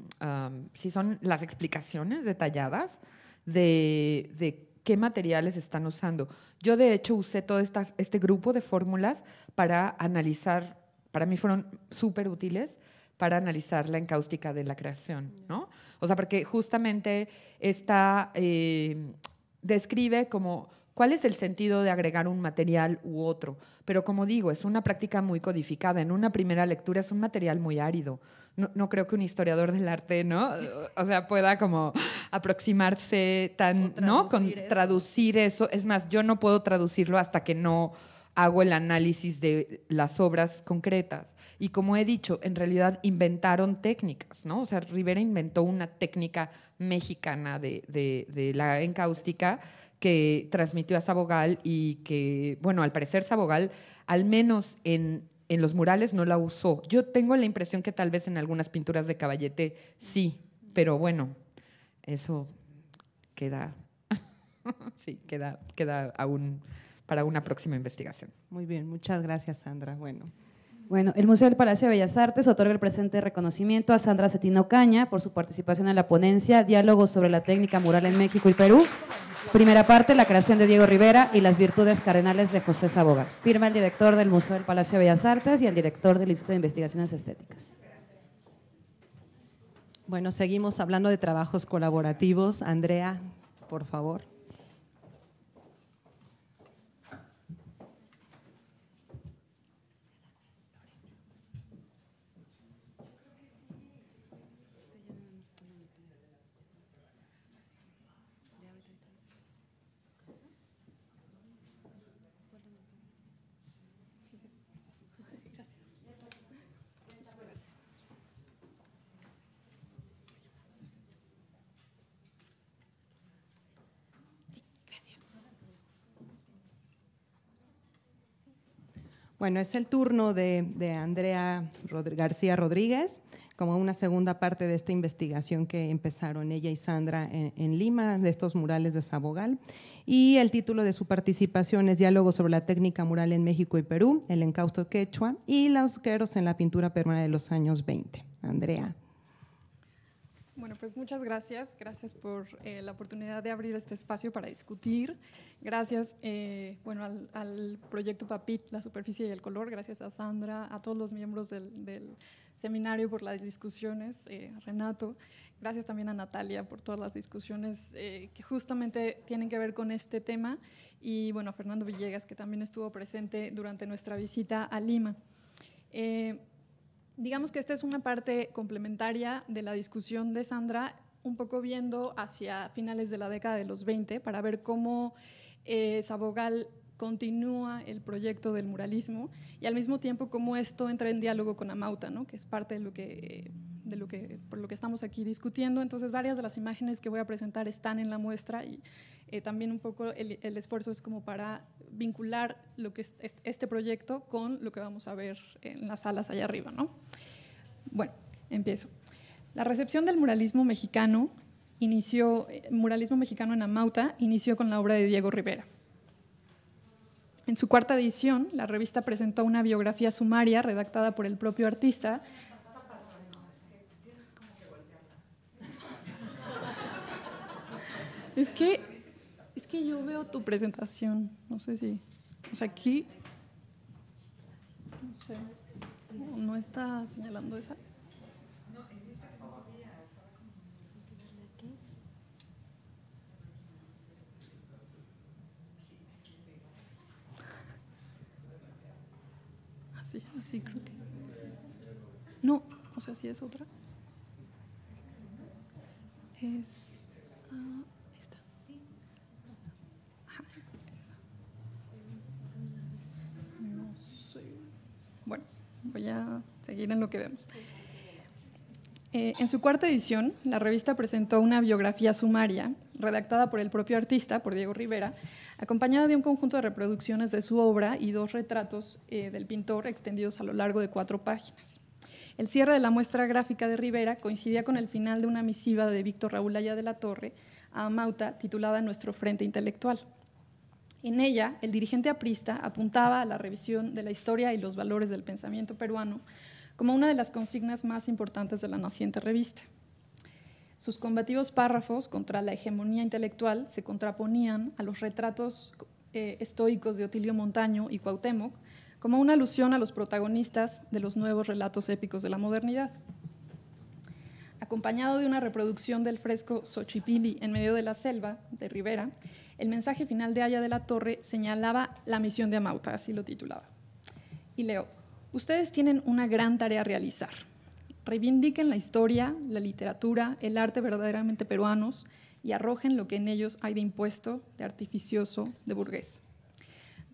son las explicaciones detalladas de, qué materiales están usando. Yo de hecho usé todo este grupo de fórmulas para analizar, para mí fueron súper útiles para analizar la encáustica de la creación, ¿no? O sea, porque justamente esta em, describe como ¿Cuál es el sentido de agregar un material u otro? Pero como digo, es una práctica muy codificada. En una primera lectura es un material muy árido. No, creo que un historiador del arte, ¿no? O sea, pueda como aproximarse tan, ¿no? Con traducir eso. Es más, yo no puedo traducirlo hasta que no hago el análisis de las obras concretas. Y como he dicho, en realidad inventaron técnicas, ¿no? O sea, Rivera inventó una técnica mexicana de, de la encáustica que transmitió a Sabogal y que, bueno, al parecer Sabogal, al menos en, en los murales, no la usó. Yo tengo la impresión que tal vez en algunas pinturas de Caballete sí, pero bueno, eso queda, [LAUGHS] sí, queda, queda aún para una próxima investigación. Muy bien, muchas gracias, Sandra. Bueno. Bueno, el Museo del Palacio de Bellas Artes otorga el presente reconocimiento a Sandra Cetino Caña por su participación en la ponencia Diálogos sobre la técnica mural en México y Perú. Primera parte, la creación de Diego Rivera y las virtudes cardenales de José Sabogar. Firma el director del Museo del Palacio de Bellas Artes y el director del Instituto de Investigaciones Estéticas. Bueno, seguimos hablando de trabajos colaborativos. Andrea, por favor. Bueno, es el turno de, Andrea García Rodríguez como una segunda parte de esta investigación que empezaron ella y Sandra en, en, Lima, de estos murales de Sabogal. Y el título de su participación es Diálogo sobre la técnica mural en México y Perú, el encausto quechua y los queros en la pintura peruana de los años 20. Andrea, bueno, pues muchas gracias. Gracias por eh, la oportunidad de abrir este espacio para discutir. Gracias eh, bueno, al, proyecto PAPIT, la superficie y el color. Gracias a Sandra, a todos los miembros del, seminario por las discusiones, eh, Renato. Gracias también a Natalia por todas las discusiones que justamente tienen que ver con este tema. Y bueno, a Fernando Villegas, que también estuvo presente durante nuestra visita a Lima digamos que esta es una parte complementaria de la discusión de Sandra, un poco viendo hacia finales de la década de los 20 para ver cómo eh, Sabogal continúa el proyecto del muralismo y al mismo tiempo como esto entra en diálogo con Amauta, ¿no? que es parte de lo que, eh, de lo que, por lo que estamos aquí discutiendo. Entonces, varias de las imágenes que voy a presentar están en la muestra y eh, también un poco el, esfuerzo es como para vincular lo que este proyecto con lo que vamos a ver en las salas allá arriba. ¿no? Bueno, empiezo. La recepción del muralismo mexicano inició, eh, muralismo mexicano en Amauta inició con la obra de Diego Rivera. En su cuarta edición, la revista presentó una biografía sumaria redactada por el propio artista. Es que, es que yo veo tu presentación, no sé si, o sea, aquí, no no está señalando esa. Sí, así creo que. No, o sea, sí es otra. Es. Ah, esta. Bueno, voy a seguir en lo que vemos. Eh, en su cuarta edición, la revista presentó una biografía sumaria redactada por el propio artista, por Diego Rivera, acompañada de un conjunto de reproducciones de su obra y dos retratos eh, del pintor extendidos a lo largo de cuatro páginas. El cierre de la muestra gráfica de Rivera coincidía con el final de una misiva de Víctor Raúl de la Torre a Mauta titulada Nuestro Frente Intelectual. En ella, el dirigente aprista apuntaba a la revisión de la historia y los valores del pensamiento peruano como una de las consignas más importantes de la naciente revista. Sus combativos párrafos contra la hegemonía intelectual se contraponían a los retratos eh, estoicos de Otilio Montaño y Cuauhtémoc, como una alusión a los protagonistas de los nuevos relatos épicos de la modernidad. Acompañado de una reproducción del fresco Xochipilli en medio de la selva de Rivera, el mensaje final de Aya de la Torre señalaba la misión de Amauta, así lo titulaba. Y leo, ustedes tienen una gran tarea a realizar Reivindiquen la historia, la literatura, el arte verdaderamente peruanos y arrojen lo que en ellos hay de impuesto, de artificioso, de burgués.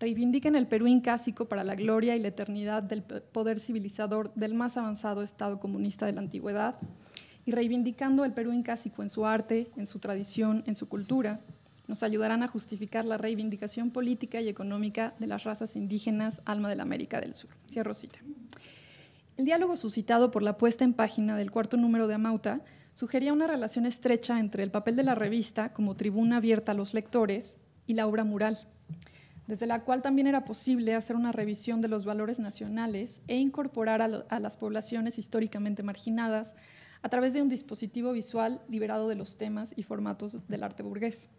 Reivindiquen el Perú incásico para la gloria y la eternidad del poder civilizador del más avanzado Estado comunista de la antigüedad y reivindicando el Perú incásico en su arte, en su tradición, en su cultura, nos ayudarán a justificar la reivindicación política y económica de las razas indígenas, alma de la América del Sur. Cierro cita. El diálogo suscitado por la puesta en página del cuarto número de Amauta sugería una relación estrecha entre el papel de la revista como tribuna abierta a los lectores y la obra mural, desde la cual también era posible hacer una revisión de los valores nacionales e incorporar a, las poblaciones históricamente marginadas a través de un dispositivo visual liberado de los temas y formatos del arte burgués.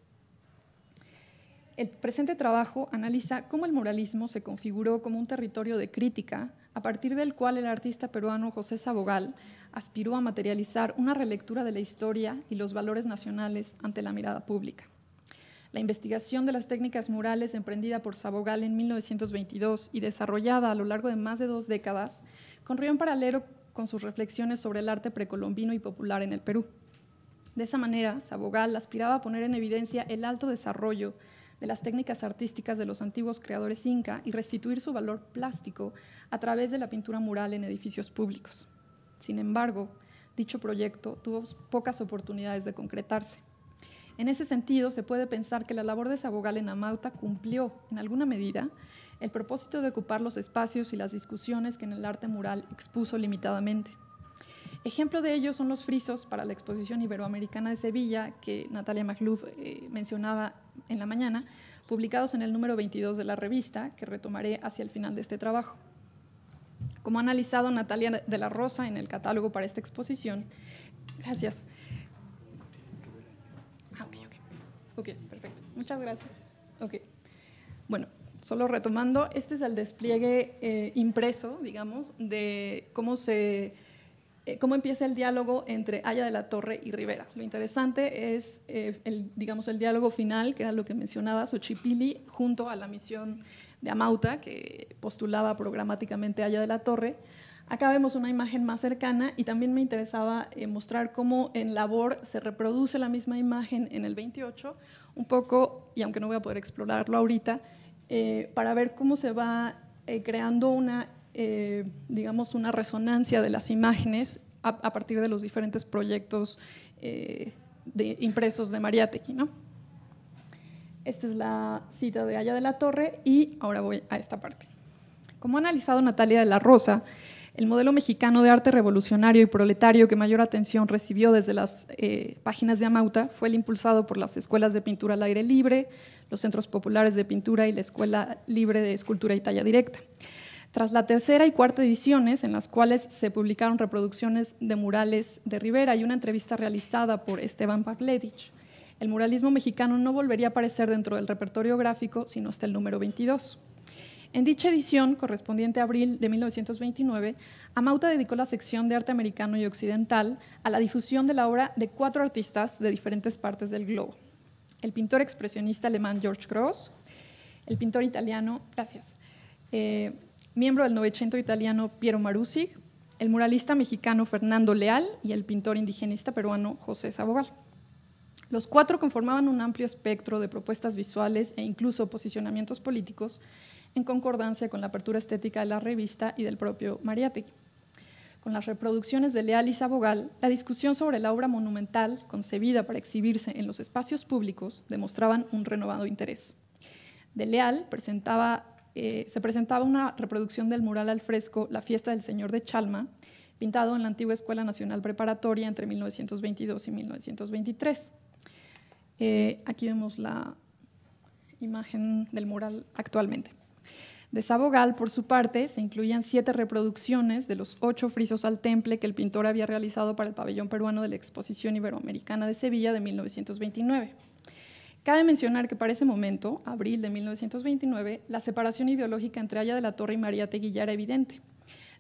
El presente trabajo analiza cómo el muralismo se configuró como un territorio de crítica a partir del cual el artista peruano José Sabogal aspiró a materializar una relectura de la historia y los valores nacionales ante la mirada pública. La investigación de las técnicas murales emprendida por Sabogal en 1922 y desarrollada a lo largo de más de dos décadas corrió en paralelo con sus reflexiones sobre el arte precolombino y popular en el Perú. De esa manera, Sabogal aspiraba a poner en evidencia el alto desarrollo de las técnicas artísticas de los antiguos creadores inca y restituir su valor plástico a través de la pintura mural en edificios públicos. Sin embargo, dicho proyecto tuvo pocas oportunidades de concretarse. En ese sentido, se puede pensar que la labor de Sabogal en Amauta cumplió, en alguna medida, el propósito de ocupar los espacios y las discusiones que en el arte mural expuso limitadamente. Ejemplo de ello son los frisos para la exposición iberoamericana de Sevilla que Natalia Magluf eh, mencionaba en la mañana, publicados en el número 22 de la revista, que retomaré hacia el final de este trabajo. Como ha analizado Natalia de la Rosa en el catálogo para esta exposición, gracias. Ah, ok, ok. Ok, perfecto. Muchas gracias. Ok. Bueno, solo retomando, este es el despliegue eh, impreso, digamos, de cómo se eh, cómo empieza el diálogo entre Aya de la Torre y Rivera. Lo interesante es, eh, el, digamos, el diálogo final, que era lo que mencionaba Xochipilli, junto a la misión de Amauta, que postulaba programáticamente Aya de la Torre. Acá vemos una imagen más cercana y también me interesaba eh, mostrar cómo en labor se reproduce la misma imagen en el 28, un poco, y aunque no voy a poder explorarlo ahorita, para ver cómo se va creando una eh, digamos, una resonancia de las imágenes a, partir de los diferentes proyectos eh, de, impresos de Mariátegui. ¿no? Esta es la cita de Allá de la Torre y ahora voy a esta parte. Como ha analizado Natalia de la Rosa, el modelo mexicano de arte revolucionario y proletario que mayor atención recibió desde las eh, páginas de Amauta fue el impulsado por las escuelas de pintura al aire libre, los centros populares de pintura y la Escuela Libre de Escultura y Talla Directa. Tras la tercera y cuarta ediciones, en las cuales se publicaron reproducciones de murales de Rivera y una entrevista realizada por Esteban Pagledich, el muralismo mexicano no volvería a aparecer dentro del repertorio gráfico sino hasta el número 22. En dicha edición, correspondiente a abril de 1929, Amauta dedicó la sección de arte americano y occidental a la difusión de la obra de cuatro artistas de diferentes partes del globo. El pintor expresionista alemán George Gross, el pintor italiano, gracias, eh, miembro del Novecento italiano Piero Maruzzi, el muralista mexicano Fernando Leal y el pintor indigenista peruano José Sabogal. Los cuatro conformaban un amplio espectro de propuestas visuales e incluso posicionamientos políticos en concordancia con la apertura estética de la revista y del propio Mariátegui. Con las reproducciones de Leal y Sabogal, la discusión sobre la obra monumental concebida para exhibirse en los espacios públicos demostraban un renovado interés. De Leal presentaba eh, se presentaba una reproducción del mural al fresco La fiesta del Señor de Chalma, pintado en la antigua Escuela Nacional Preparatoria entre 1922 y 1923. Eh, aquí vemos la imagen del mural actualmente. De Sabogal, por su parte, se incluían siete reproducciones de los ocho frisos al temple que el pintor había realizado para el pabellón peruano de la Exposición Iberoamericana de Sevilla de 1929. Cabe mencionar que para ese momento, abril de 1929, la separación ideológica entre Aya de la Torre y María Teguilla era evidente.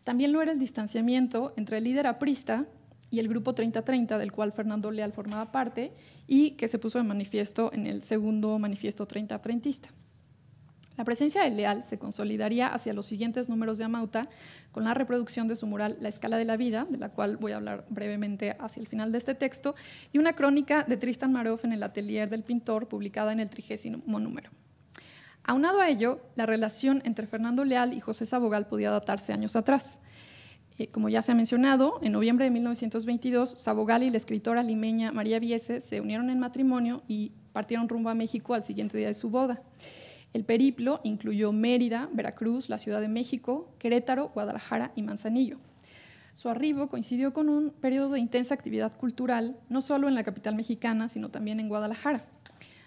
También lo era el distanciamiento entre el líder aprista y el grupo 3030, del cual Fernando Leal formaba parte y que se puso de manifiesto en el segundo manifiesto 30 3030. La presencia de leal se consolidaría hacia los siguientes números de Amauta con la reproducción de su mural La escala de la vida, de la cual voy a hablar brevemente hacia el final de este texto, y una crónica de Tristan Maroff en el atelier del pintor publicada en el trigésimo número. Aunado a ello, la relación entre Fernando Leal y José Sabogal podía datarse años atrás. Eh, como ya se ha mencionado, en noviembre de 1922, Sabogal y la escritora limeña María Viese se unieron en matrimonio y partieron rumbo a México al siguiente día de su boda. El periplo incluyó Mérida, Veracruz, la Ciudad de México, Querétaro, Guadalajara y Manzanillo. Su arribo coincidió con un periodo de intensa actividad cultural, no solo en la capital mexicana, sino también en Guadalajara.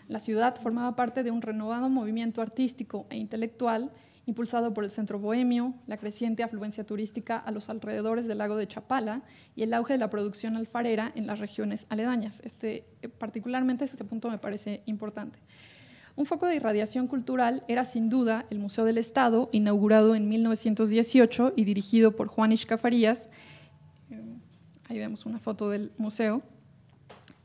La ciudad formaba parte de un renovado movimiento artístico e intelectual impulsado por el centro bohemio, la creciente afluencia turística a los alrededores del lago de Chapala y el auge de la producción alfarera en las regiones aledañas. Este, eh, particularmente este punto me parece importante. Un foco de irradiación cultural era sin duda el Museo del Estado, inaugurado en 1918 y dirigido por Juan Ishcafarías. Eh, ahí vemos una foto del museo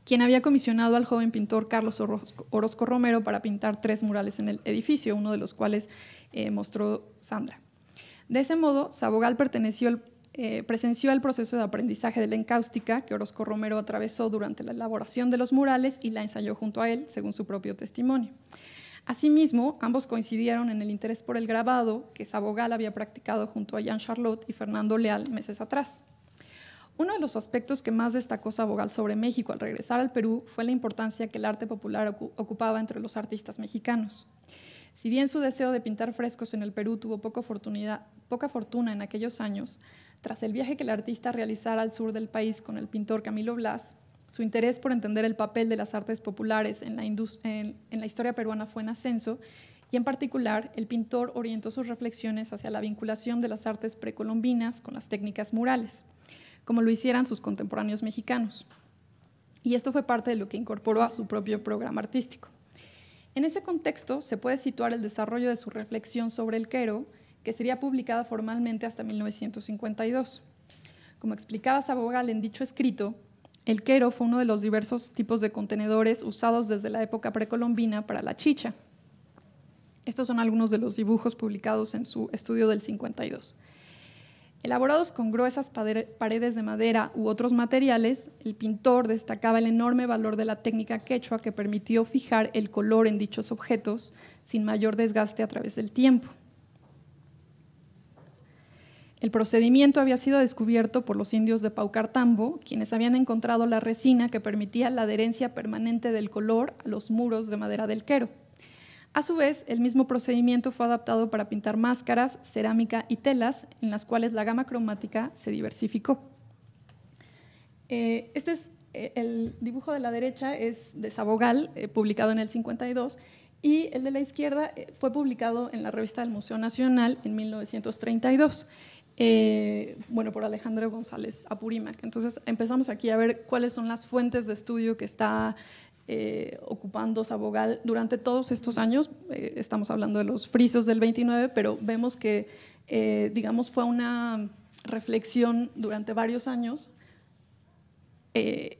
quien había comisionado al joven pintor Carlos Orozco Romero para pintar tres murales en el edificio, uno de los cuales eh, mostró Sandra. De ese modo, Sabogal perteneció al eh, presenció el proceso de aprendizaje de la encáustica que Orozco Romero atravesó durante la elaboración de los murales y la ensayó junto a él, según su propio testimonio. Asimismo, ambos coincidieron en el interés por el grabado que Sabogal había practicado junto a Jean Charlotte y Fernando Leal meses atrás. Uno de los aspectos que más destacó Sabogal sobre México al regresar al Perú fue la importancia que el arte popular ocupaba entre los artistas mexicanos. Si bien su deseo de pintar frescos en el Perú tuvo poca fortuna en aquellos años, tras el viaje que el artista realizara al sur del país con el pintor Camilo Blas, su interés por entender el papel de las artes populares en la, historia peruana fue en ascenso y en particular el pintor orientó sus reflexiones hacia la vinculación de las artes precolombinas con las técnicas murales, como lo hicieran sus contemporáneos mexicanos. Y esto fue parte de lo que incorporó a su propio programa artístico. En ese contexto se puede situar el desarrollo de su reflexión sobre el quero, que sería publicada formalmente hasta 1952. Como explicaba Sabogal en dicho escrito, el quero fue uno de los diversos tipos de contenedores usados desde la época precolombina para la chicha. Estos son algunos de los dibujos publicados en su estudio del 52. Elaborados con gruesas paredes de madera u otros materiales, el pintor destacaba el enorme valor de la técnica quechua que permitió fijar el color en dichos objetos sin mayor desgaste a través del tiempo. El procedimiento había sido descubierto por los indios de Paucartambo, quienes habían encontrado la resina que permitía la adherencia permanente del color a los muros de madera del quero. A su vez, el mismo procedimiento fue adaptado para pintar máscaras, cerámica y telas, en las cuales la gama cromática se diversificó. Eh, este es eh, el dibujo de la derecha, es de Sabogal, eh, publicado en el 52, y el de la izquierda fue publicado en la revista del Museo Nacional en 1932. Eh, bueno, por Alejandro González Apurímac. Entonces empezamos aquí a ver cuáles son las fuentes de estudio que está eh, ocupando Sabogal durante todos estos años. Eh, estamos hablando de los frisos del 29, pero vemos que, digamos, fue una reflexión durante varios años.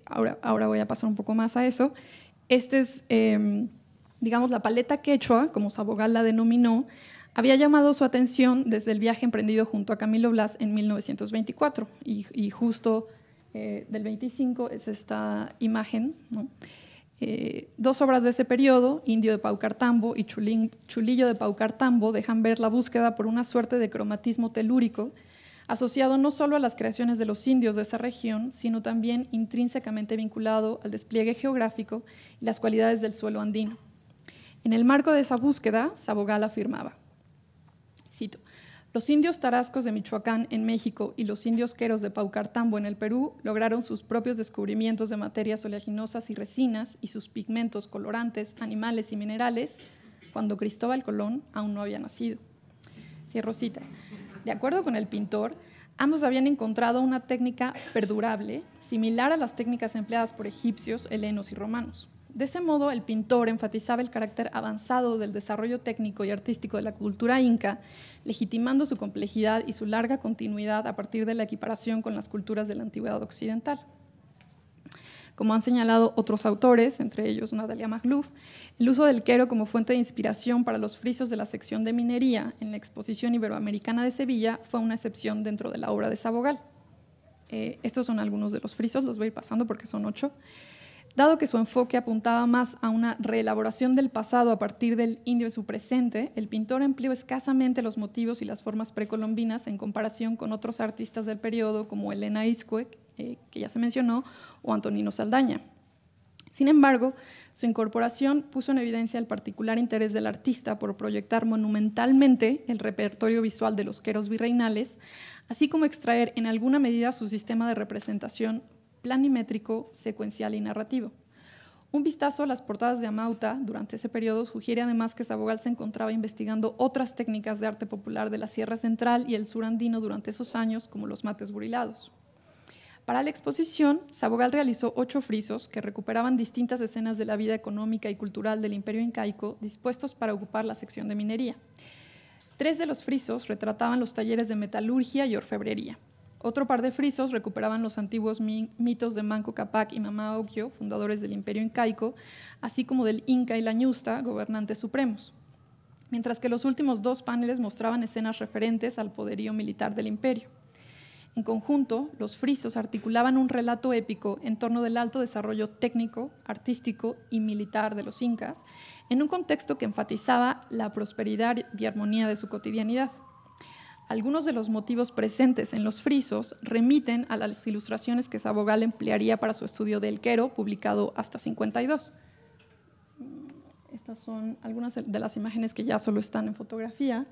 ahora, ahora voy a pasar un poco más a eso. Este es, digamos, la paleta quechua, como Sabogal la denominó, había llamado su atención desde el viaje emprendido junto a Camilo Blas en 1924 y, justo eh, del 25 es esta imagen. Eh, dos obras de ese periodo, Indio de Paucartambo y Chulillo de Paucartambo, dejan ver la búsqueda por una suerte de cromatismo telúrico asociado no solo a las creaciones de los indios de esa región, sino también intrínsecamente vinculado al despliegue geográfico y las cualidades del suelo andino. En el marco de esa búsqueda, Sabogal afirmaba, Cito. Los indios tarascos de Michoacán en México y los indios queros de Paucartambo en el Perú lograron sus propios descubrimientos de materias oleaginosas y resinas y sus pigmentos colorantes, animales y minerales cuando Cristóbal Colón aún no había nacido. Cierro cita. De acuerdo con el pintor, ambos habían encontrado una técnica perdurable similar a las técnicas empleadas por egipcios, helenos y romanos. De ese modo, el pintor enfatizaba el carácter avanzado del desarrollo técnico y artístico de la cultura inca, legitimando su complejidad y su larga continuidad a partir de la equiparación con las culturas de la antigüedad occidental. Como han señalado otros autores, entre ellos Natalia Magluf, el uso del quero como fuente de inspiración para los frisos de la sección de minería en la exposición iberoamericana de Sevilla fue una excepción dentro de la obra de Sabogal. Eh, estos son algunos de los frisos, los voy a ir pasando porque son ocho. Dado que su enfoque apuntaba más a una reelaboración del pasado a partir del indio de su presente, el pintor empleó escasamente los motivos y las formas precolombinas en comparación con otros artistas del periodo como Elena Iscue, eh, que ya se mencionó, o Antonino Saldaña. Sin embargo, su incorporación puso en evidencia el particular interés del artista por proyectar monumentalmente el repertorio visual de los queros virreinales, así como extraer en alguna medida su sistema de representación planimétrico, secuencial y narrativo. Un vistazo a las portadas de Amauta durante ese periodo sugiere además que Sabogal se encontraba investigando otras técnicas de arte popular de la Sierra Central y el Sur Andino durante esos años, como los mates burilados. Para la exposición, Sabogal realizó ocho frisos que recuperaban distintas escenas de la vida económica y cultural del Imperio Incaico dispuestos para ocupar la sección de minería. Tres de los frisos retrataban los talleres de metalurgia y orfebrería. Otro par de frisos recuperaban los antiguos mitos de Manco Capac y Mamá Ocllo, fundadores del imperio incaico, así como del Inca y la Ñusta, gobernantes supremos. Mientras que los últimos dos paneles mostraban escenas referentes al poderío militar del imperio. En conjunto, los frisos articulaban un relato épico en torno del alto desarrollo técnico, artístico y militar de los incas, en un contexto que enfatizaba la prosperidad y armonía de su cotidianidad. Algunos de los motivos presentes en los frisos remiten a las ilustraciones que Sabogal emplearía para su estudio del Quero, publicado hasta 52. Estas son algunas de las imágenes que ya solo están en fotografía.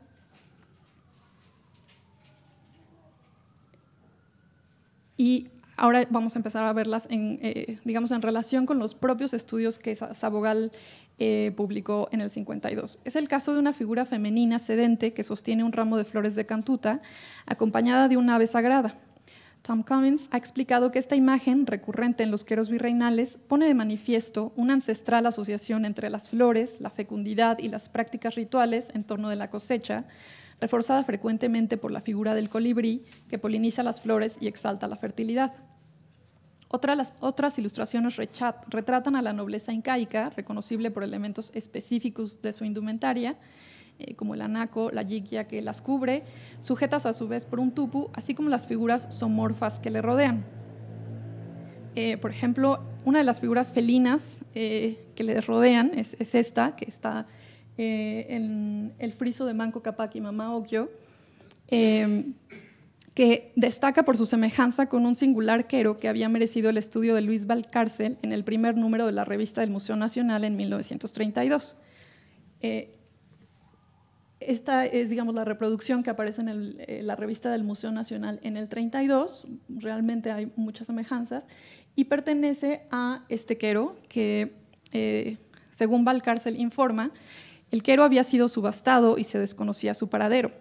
Y Ahora vamos a empezar a verlas, en, eh, digamos, en relación con los propios estudios que Sabogal eh, publicó en el 52. Es el caso de una figura femenina sedente que sostiene un ramo de flores de cantuta acompañada de un ave sagrada. Tom Cummins ha explicado que esta imagen, recurrente en los queros virreinales, pone de manifiesto una ancestral asociación entre las flores, la fecundidad y las prácticas rituales en torno de la cosecha, reforzada frecuentemente por la figura del colibrí que poliniza las flores y exalta la fertilidad. otras ilustraciones retratan a la nobleza incaica, reconocible por elementos específicos de su indumentaria, eh, como el anaco, la yiquia que las cubre, sujetas a su vez por un tupu, así como las figuras somorfas que le rodean. Eh, por ejemplo, una de las figuras felinas eh, que le rodean es, es, esta, que está eh, en el friso de Manco Capac y Mamá Occhio, em, que destaca por su semejanza con un singular quero que había merecido el estudio de Luis Valcárcel en el primer número de la revista del Museo Nacional en 1932. Eh, esta es, digamos, la reproducción que aparece en eh, la revista del Museo Nacional en el 32. Realmente hay muchas semejanzas. Y pertenece a este quero que, según Valcárcel informa, el quero había sido subastado y se desconocía su paradero.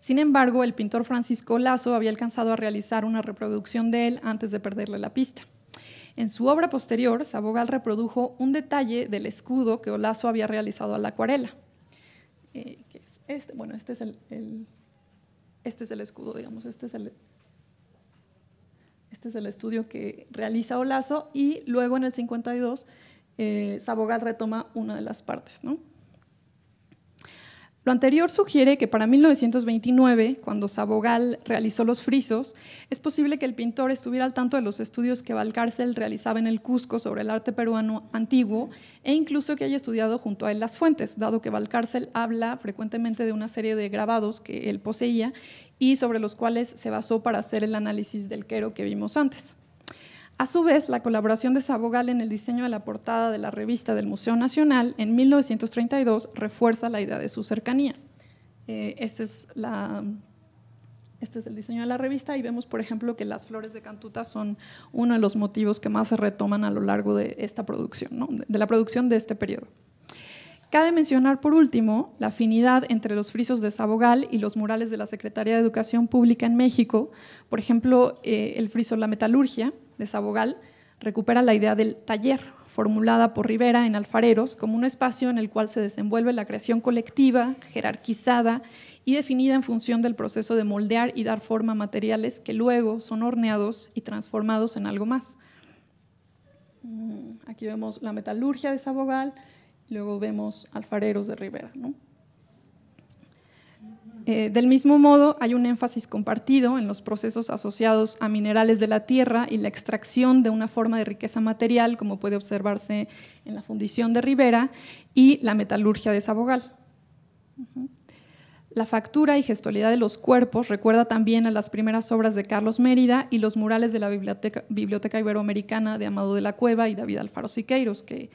Sin embargo, el pintor Francisco Lazo había alcanzado a realizar una reproducción de él antes de perderle la pista. En su obra posterior, Sabogal reprodujo un detalle del escudo que Olazo había realizado a la acuarela. Eh, este? Bueno, este es el, este es el escudo, digamos, este es el, este es el estudio que realiza Olazo y luego en el 52 eh, Sabogal retoma una de las partes, ¿no? Lo anterior sugiere que para 1929, cuando Sabogal realizó los frisos, es posible que el pintor estuviera al tanto de los estudios que Valcárcel realizaba en el Cusco sobre el arte peruano antiguo e incluso que haya estudiado junto a él las fuentes, dado que Valcárcel habla frecuentemente de una serie de grabados que él poseía y sobre los cuales se basó para hacer el análisis del quero que vimos antes. A su vez, la colaboración de Sabogal en el diseño de la portada de la revista del Museo Nacional en 1932 refuerza la idea de su cercanía. Eh, este, este, es el diseño de la revista y vemos, por ejemplo, que las flores de Cantuta son uno de los motivos que más se retoman a lo largo de esta producción, de la producción de este periodo. Cabe mencionar, por último, la afinidad entre los frisos de Sabogal y los murales de la Secretaría de Educación Pública en México. Por ejemplo, eh, el friso La Metalurgia de Sabogal recupera la idea del taller, formulada por Rivera en Alfareros, como un espacio en el cual se desenvuelve la creación colectiva, jerarquizada y definida en función del proceso de moldear y dar forma a materiales que luego son horneados y transformados en algo más. Mm, aquí vemos la metalurgia de Sabogal, luego vemos alfareros de Rivera. Eh, del mismo modo, hay un énfasis compartido en los procesos asociados a minerales de la tierra y la extracción de una forma de riqueza material, como puede observarse en la fundición de Rivera, y la metalurgia de Sabogal. La factura y gestualidad de los cuerpos recuerda también a las primeras obras de Carlos Mérida y los murales de la Biblioteca, Biblioteca Iberoamericana de Amado de la Cueva y David Alfaro Siqueiros, que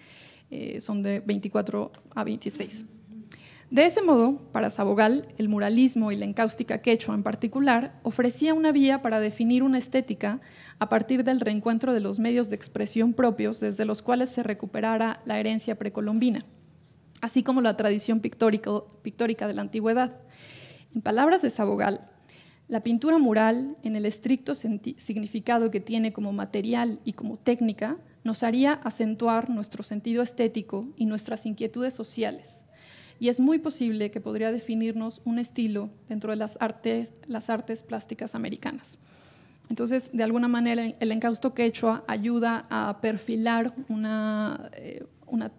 eh, son de 24 a 26. De ese modo, para Sabogal, el muralismo y la encáustica quechua en particular ofrecía una vía para definir una estética a partir del reencuentro de los medios de expresión propios desde los cuales se recuperara la herencia precolombina, así como la tradición pictórica de la antigüedad. En palabras de Sabogal, la pintura mural, en el estricto significado que tiene como material y como técnica, nos haría acentuar nuestro sentido estético y nuestras inquietudes sociales. Y es muy posible que podría definirnos un estilo dentro de las artes, plásticas americanas. Entonces, de alguna manera, el encausto quechua ayuda a perfilar una, eh,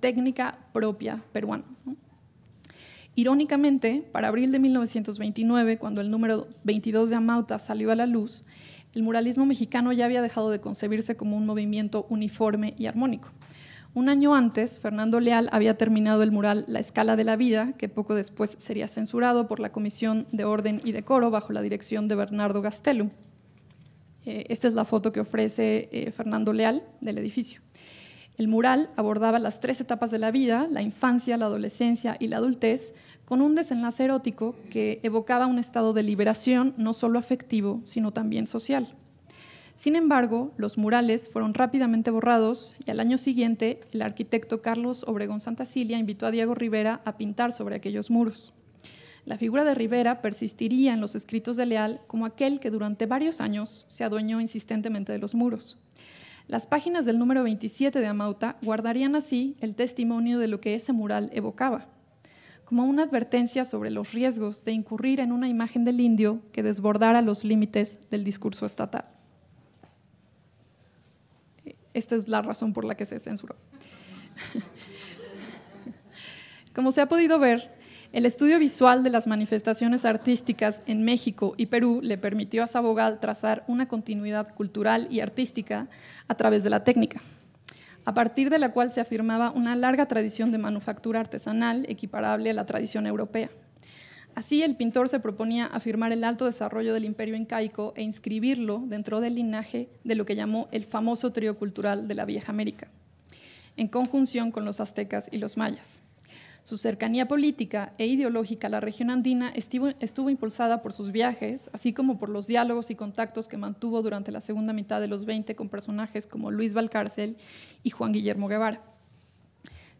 técnica propia peruana. Irónicamente, para abril de 1929, cuando el número 22 de Amauta salió a la luz, el muralismo mexicano ya había dejado de concebirse como un movimiento uniforme y armónico. Un año antes, Fernando Leal había terminado el mural La Escala de la Vida, que poco después sería censurado por la Comisión de Orden y Decoro bajo la dirección de Bernardo gastelu eh, esta es la foto que ofrece eh, Fernando Leal del edificio. El mural abordaba las tres etapas de la vida, la infancia, la adolescencia y la adultez, con un desenlace erótico que evocaba un estado de liberación no solo afectivo, sino también social. Sin embargo, los murales fueron rápidamente borrados y al año siguiente el arquitecto Carlos Obregón Santacilia invitó a Diego Rivera a pintar sobre aquellos muros. La figura de Rivera persistiría en los escritos de Leal como aquel que durante varios años se adueñó insistentemente de los muros. Las páginas del número 27 de Amauta guardarían así el testimonio de lo que ese mural evocaba como una advertencia sobre los riesgos de incurrir en una imagen del indio que desbordara los límites del discurso estatal. Esta es la razón por la que se censuró. [LAUGHS] Como se ha podido ver, el estudio visual de las manifestaciones artísticas en México y Perú le permitió a Sabogal trazar una continuidad cultural y artística a través de la técnica a partir de la cual se afirmaba una larga tradición de manufactura artesanal equiparable a la tradición europea. Así, el pintor se proponía afirmar el alto desarrollo del imperio incaico e inscribirlo dentro del linaje de lo que llamó el famoso trío cultural de la Vieja América, en conjunción con los aztecas y los mayas. Su cercanía política e ideológica a la región andina estuvo, impulsada por sus viajes, así como por los diálogos y contactos que mantuvo durante la segunda mitad de los 20 con personajes como Luis Valcárcel y Juan Guillermo Guevara.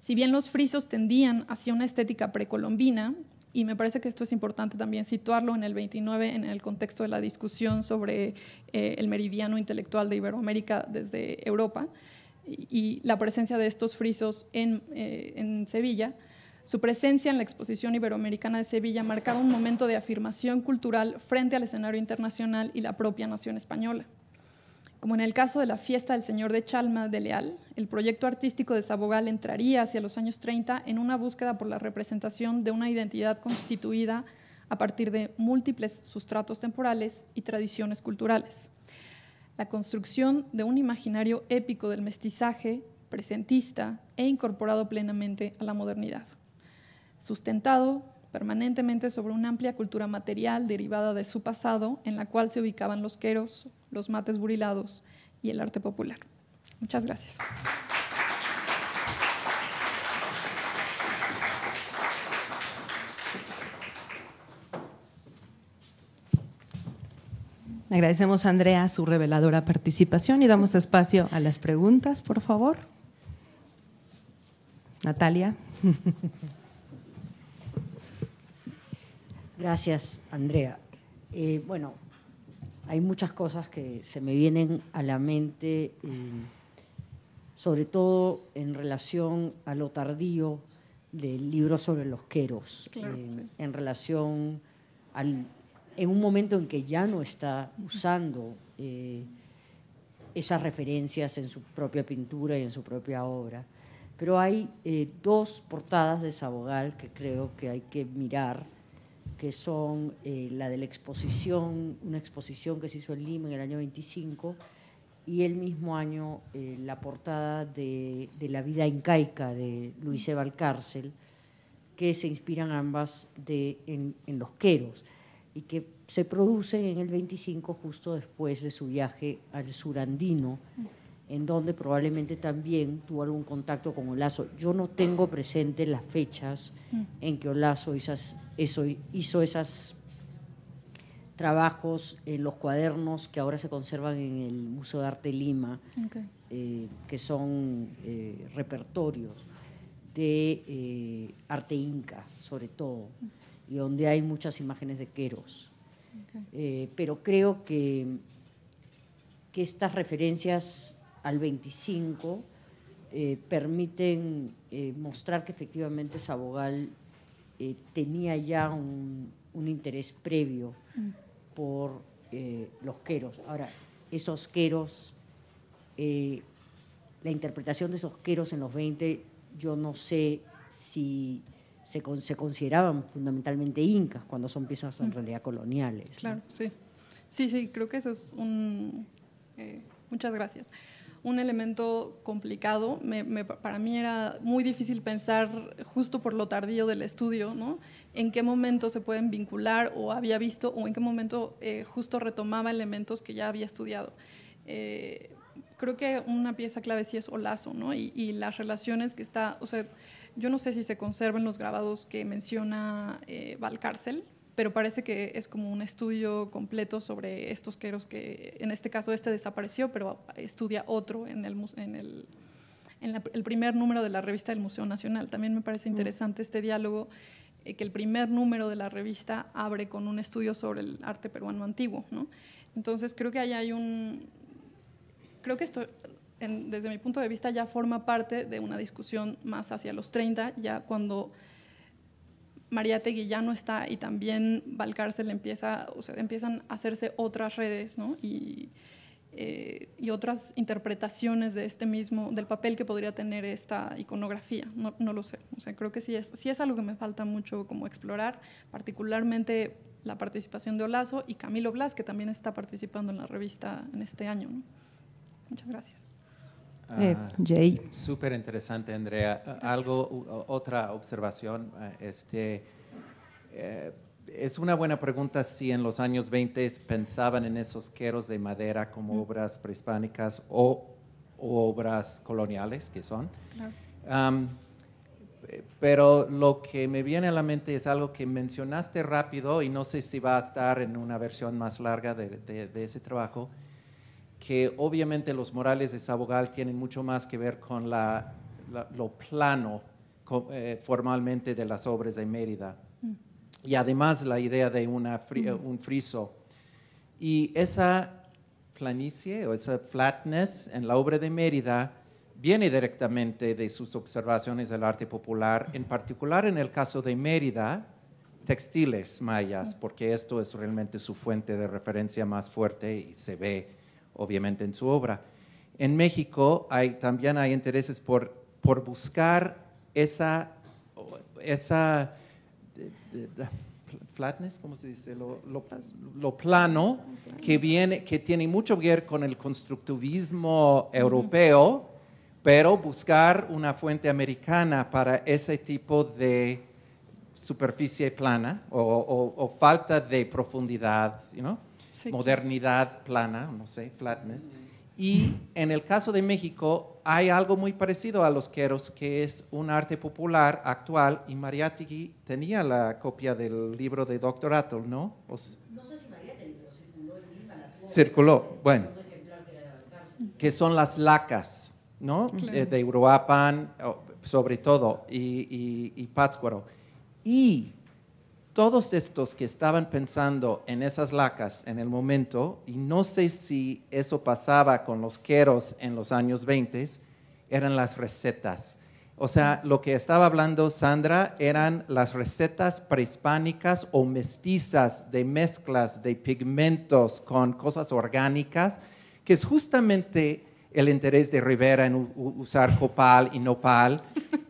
Si bien los frisos tendían hacia una estética precolombina, y me parece que esto es importante también situarlo en el 29 en el contexto de la discusión sobre eh, el meridiano intelectual de Iberoamérica desde Europa y, la presencia de estos frisos en eh, Sevilla, su presencia en la Exposición Iberoamericana de Sevilla marcaba un momento de afirmación cultural frente al escenario internacional y la propia nación española. Como en el caso de la fiesta del Señor de Chalma de Leal, el proyecto artístico de Sabogal entraría hacia los años 30 en una búsqueda por la representación de una identidad constituida a partir de múltiples sustratos temporales y tradiciones culturales. La construcción de un imaginario épico del mestizaje, presentista e incorporado plenamente a la modernidad sustentado permanentemente sobre una amplia cultura material derivada de su pasado, en la cual se ubicaban los queros, los mates burilados y el arte popular. Muchas gracias. Agradecemos a Andrea su reveladora participación y damos espacio a las preguntas, por favor. Natalia. [LAUGHS] Gracias, Andrea. Eh, bueno, hay muchas cosas que se me vienen a la mente, eh, sobre todo en relación a lo tardío del libro sobre los queros, en relación al, en un momento en que ya no está usando eh, esas referencias en su propia pintura y en su propia obra. Pero hay dos portadas de Sabogal que creo que hay que mirar que son eh, la de la exposición, una exposición que se hizo en Lima en el año 25 y el mismo año eh, la portada de, La vida incaica de Luis Ebalcárcel que se inspiran ambas en, los queros y que se producen en el 25 justo después de su viaje al surandino en donde probablemente también tuvo algún contacto con Olazo. Yo no tengo presente las fechas mm. en que Olazo hizo, esos trabajos en los cuadernos que ahora se conservan en el Museo de Arte Lima, eh, que son eh, repertorios de eh, arte inca, sobre todo, y donde hay muchas imágenes de Queros. pero creo que estas referencias al 25 eh, permiten eh, mostrar que efectivamente Sabogal eh, tenía ya un, interés previo mm. por eh, los queros. Ahora, esos queros, la interpretación de esos queros en los 20, yo no sé si se, consideraban fundamentalmente incas cuando son piezas en mm. realidad coloniales. Claro, sí. Sí, sí, creo que eso es un... muchas gracias un elemento complicado. para mí era muy difícil pensar, justo por lo tardío del estudio, ¿no? en qué momento se pueden vincular o había visto o en qué momento eh, justo retomaba elementos que ya había estudiado. Eh, creo que una pieza clave sí es Olazo, ¿no? Y, las relaciones que está, o sea, yo no sé si se conservan los grabados que menciona eh, Valcárcel, pero parece que es como un estudio completo sobre estos queros que en este caso este desapareció, pero estudia otro en el, en en el primer número de la revista del Museo Nacional. También me parece mm. interesante este diálogo eh, que el primer número de la revista abre con un estudio sobre el arte peruano antiguo. Entonces creo que ahí hay un... Creo que esto desde mi punto de vista ya forma parte de una discusión más hacia los 30, ya cuando María ya no está y también Valcárcel empieza, o sea, empiezan a hacerse otras redes, ¿no? Y, eh, otras interpretaciones de este mismo, del papel que podría tener esta iconografía. No, lo sé. O sea, creo que sí es, sí es algo que me falta mucho como explorar, particularmente la participación de Olazo y Camilo Blas, que también está participando en la revista en este año. Muchas gracias. Eh, ah, Jay. Súper interesante, Andrea. Eh, algo, otra observación. Eh, este, es una buena pregunta si en los años 20 pensaban en esos queros de madera como mm. obras prehispánicas o, obras coloniales que son. pero lo que me viene a la mente es algo que mencionaste rápido y no sé si va a estar en una versión más larga de ese trabajo que obviamente los morales de Sabogal tienen mucho más que ver con lo plano eh, formalmente de las obras de Mérida. Mm. Y además la idea de mm. un friso. Y esa planicie o esa flatness en la obra de Mérida viene directamente de sus observaciones del arte popular, en particular en el caso de Mérida, textiles mayas, mm. porque esto es realmente su fuente de referencia más fuerte y se ve obviamente en su obra. En México también hay intereses por, buscar esa, esa flatness, ¿cómo se dice? Lo, plano, que, viene, que tiene mucho que ver con el constructivismo europeo, pero buscar una fuente americana para ese tipo de superficie plana o, falta de profundidad, ¿no? modernidad plana, no sé, flatness. Y en el caso de México hay algo muy parecido a los queros, que es un arte popular actual, y Mariátegui tenía la copia del libro de doctorato, ¿no? No sé si circuló bueno. Que, son las lacas, ¿no? Eh, de Uruapan, sobre todo, y, y, y Pátzcuaro. Y todos estos que estaban pensando en esas lacas en el momento, y no sé si eso pasaba con los queros en los años 20, eran las recetas. O sea, lo que estaba hablando Sandra eran las recetas prehispánicas o mestizas de mezclas de pigmentos con cosas orgánicas, que es justamente el interés de Rivera en usar copal y nopal.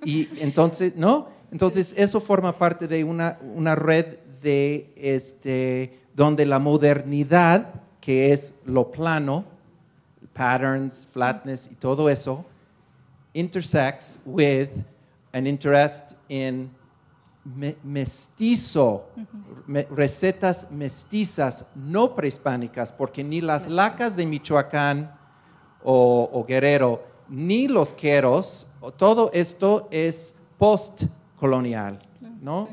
Y entonces, ¿no? Entonces, eso forma parte de una, red de, este, donde la modernidad, que es lo plano, patterns, flatness y todo eso, intersects with an interest in mestizo, recetas mestizas no prehispánicas, porque ni las lacas de Michoacán o, o Guerrero, ni los queros, todo esto es post colonial, ¿no?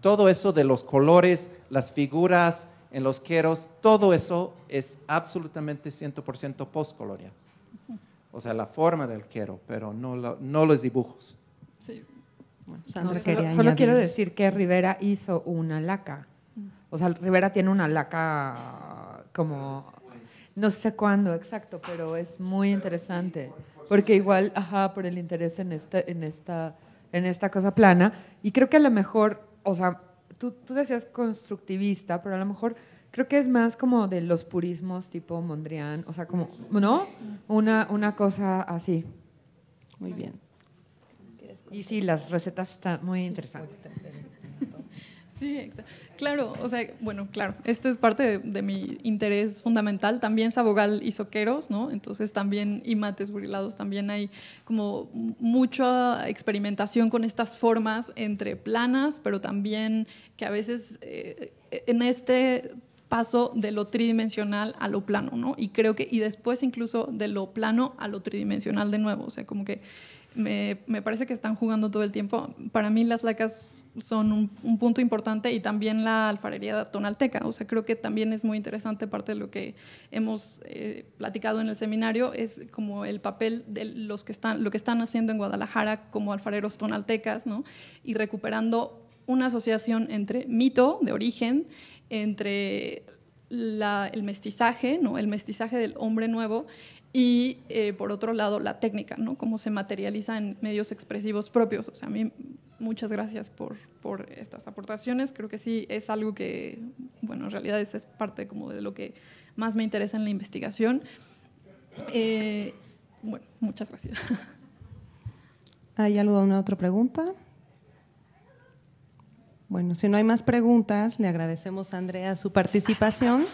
Todo eso de los colores, las figuras en los queros, todo eso es absolutamente 100% postcolonial. O sea, la forma del quero, pero no, no los dibujos. Sí. solo, quiero decir que Rivera hizo una laca. Mm. O sea, Rivera tiene una laca como no sé cuándo exacto, pero es muy interesante. Porque igual, ajá, por el interés en esta, en esta en esta cosa plana. Y creo que a lo mejor, o sea, tú, tú decías constructivista, pero a lo mejor creo que es más como de los purismos tipo Mondrian, o sea, como, ¿no? Una, una cosa así. Muy bien. Y sí, las recetas están muy interesantes. Sí, claro, o sea, bueno, claro, este es parte de, mi interés fundamental. También Sabogal y Soqueros, ¿no? Entonces también, y mates burilados, también hay como mucha experimentación con estas formas entre planas, pero también que a veces eh, en este paso de lo tridimensional a lo plano, ¿no? Y creo que, y después incluso de lo plano a lo tridimensional de nuevo, o sea, como que me, parece que están jugando todo el tiempo. Para mí las lacas son un, punto importante y también la alfarería tonalteca. O sea, creo que también es muy interesante parte de lo que hemos eh, platicado en el seminario, es como el papel de los que están, lo que están haciendo en Guadalajara como alfareros tonaltecas, ¿no? Y recuperando una asociación entre mito de origen, entre el mestizaje, ¿no? el mestizaje del hombre nuevo y eh, por otro lado la técnica, ¿no? Cómo se materializa en medios expresivos propios. O sea, a mí muchas gracias por, por estas aportaciones. Creo que sí es algo que, bueno, en realidad es parte como de lo que más me interesa en la investigación. Eh, bueno, muchas gracias. ¿Hay una otra pregunta? Bueno, si no hay más preguntas, le agradecemos a Andrea su participación.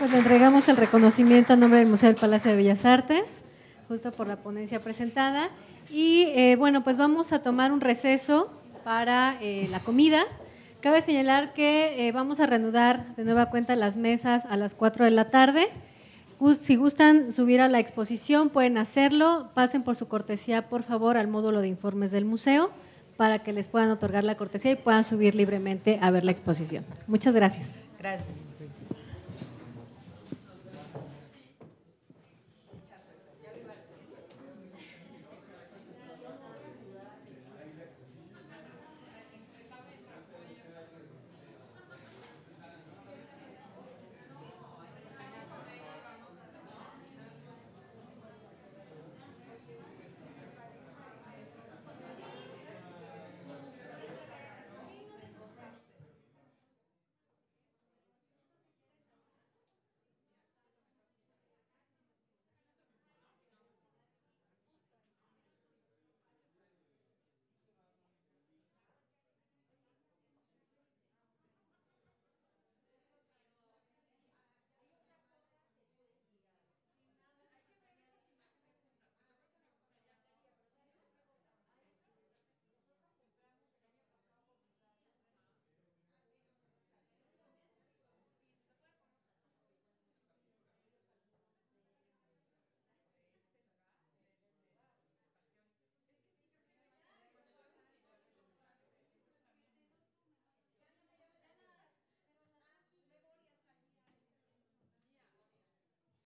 Pues le entregamos el reconocimiento a nombre del Museo del Palacio de Bellas Artes, justo por la ponencia presentada. Y eh, bueno, pues vamos a tomar un receso para eh, la comida. Cabe señalar que eh, vamos a reanudar de nueva cuenta las mesas a las 4 de la tarde. Si gustan subir a la exposición, pueden hacerlo. Pasen por su cortesía, por favor, al módulo de informes del museo para que les puedan otorgar la cortesía y puedan subir libremente a ver la exposición. Muchas gracias. Gracias.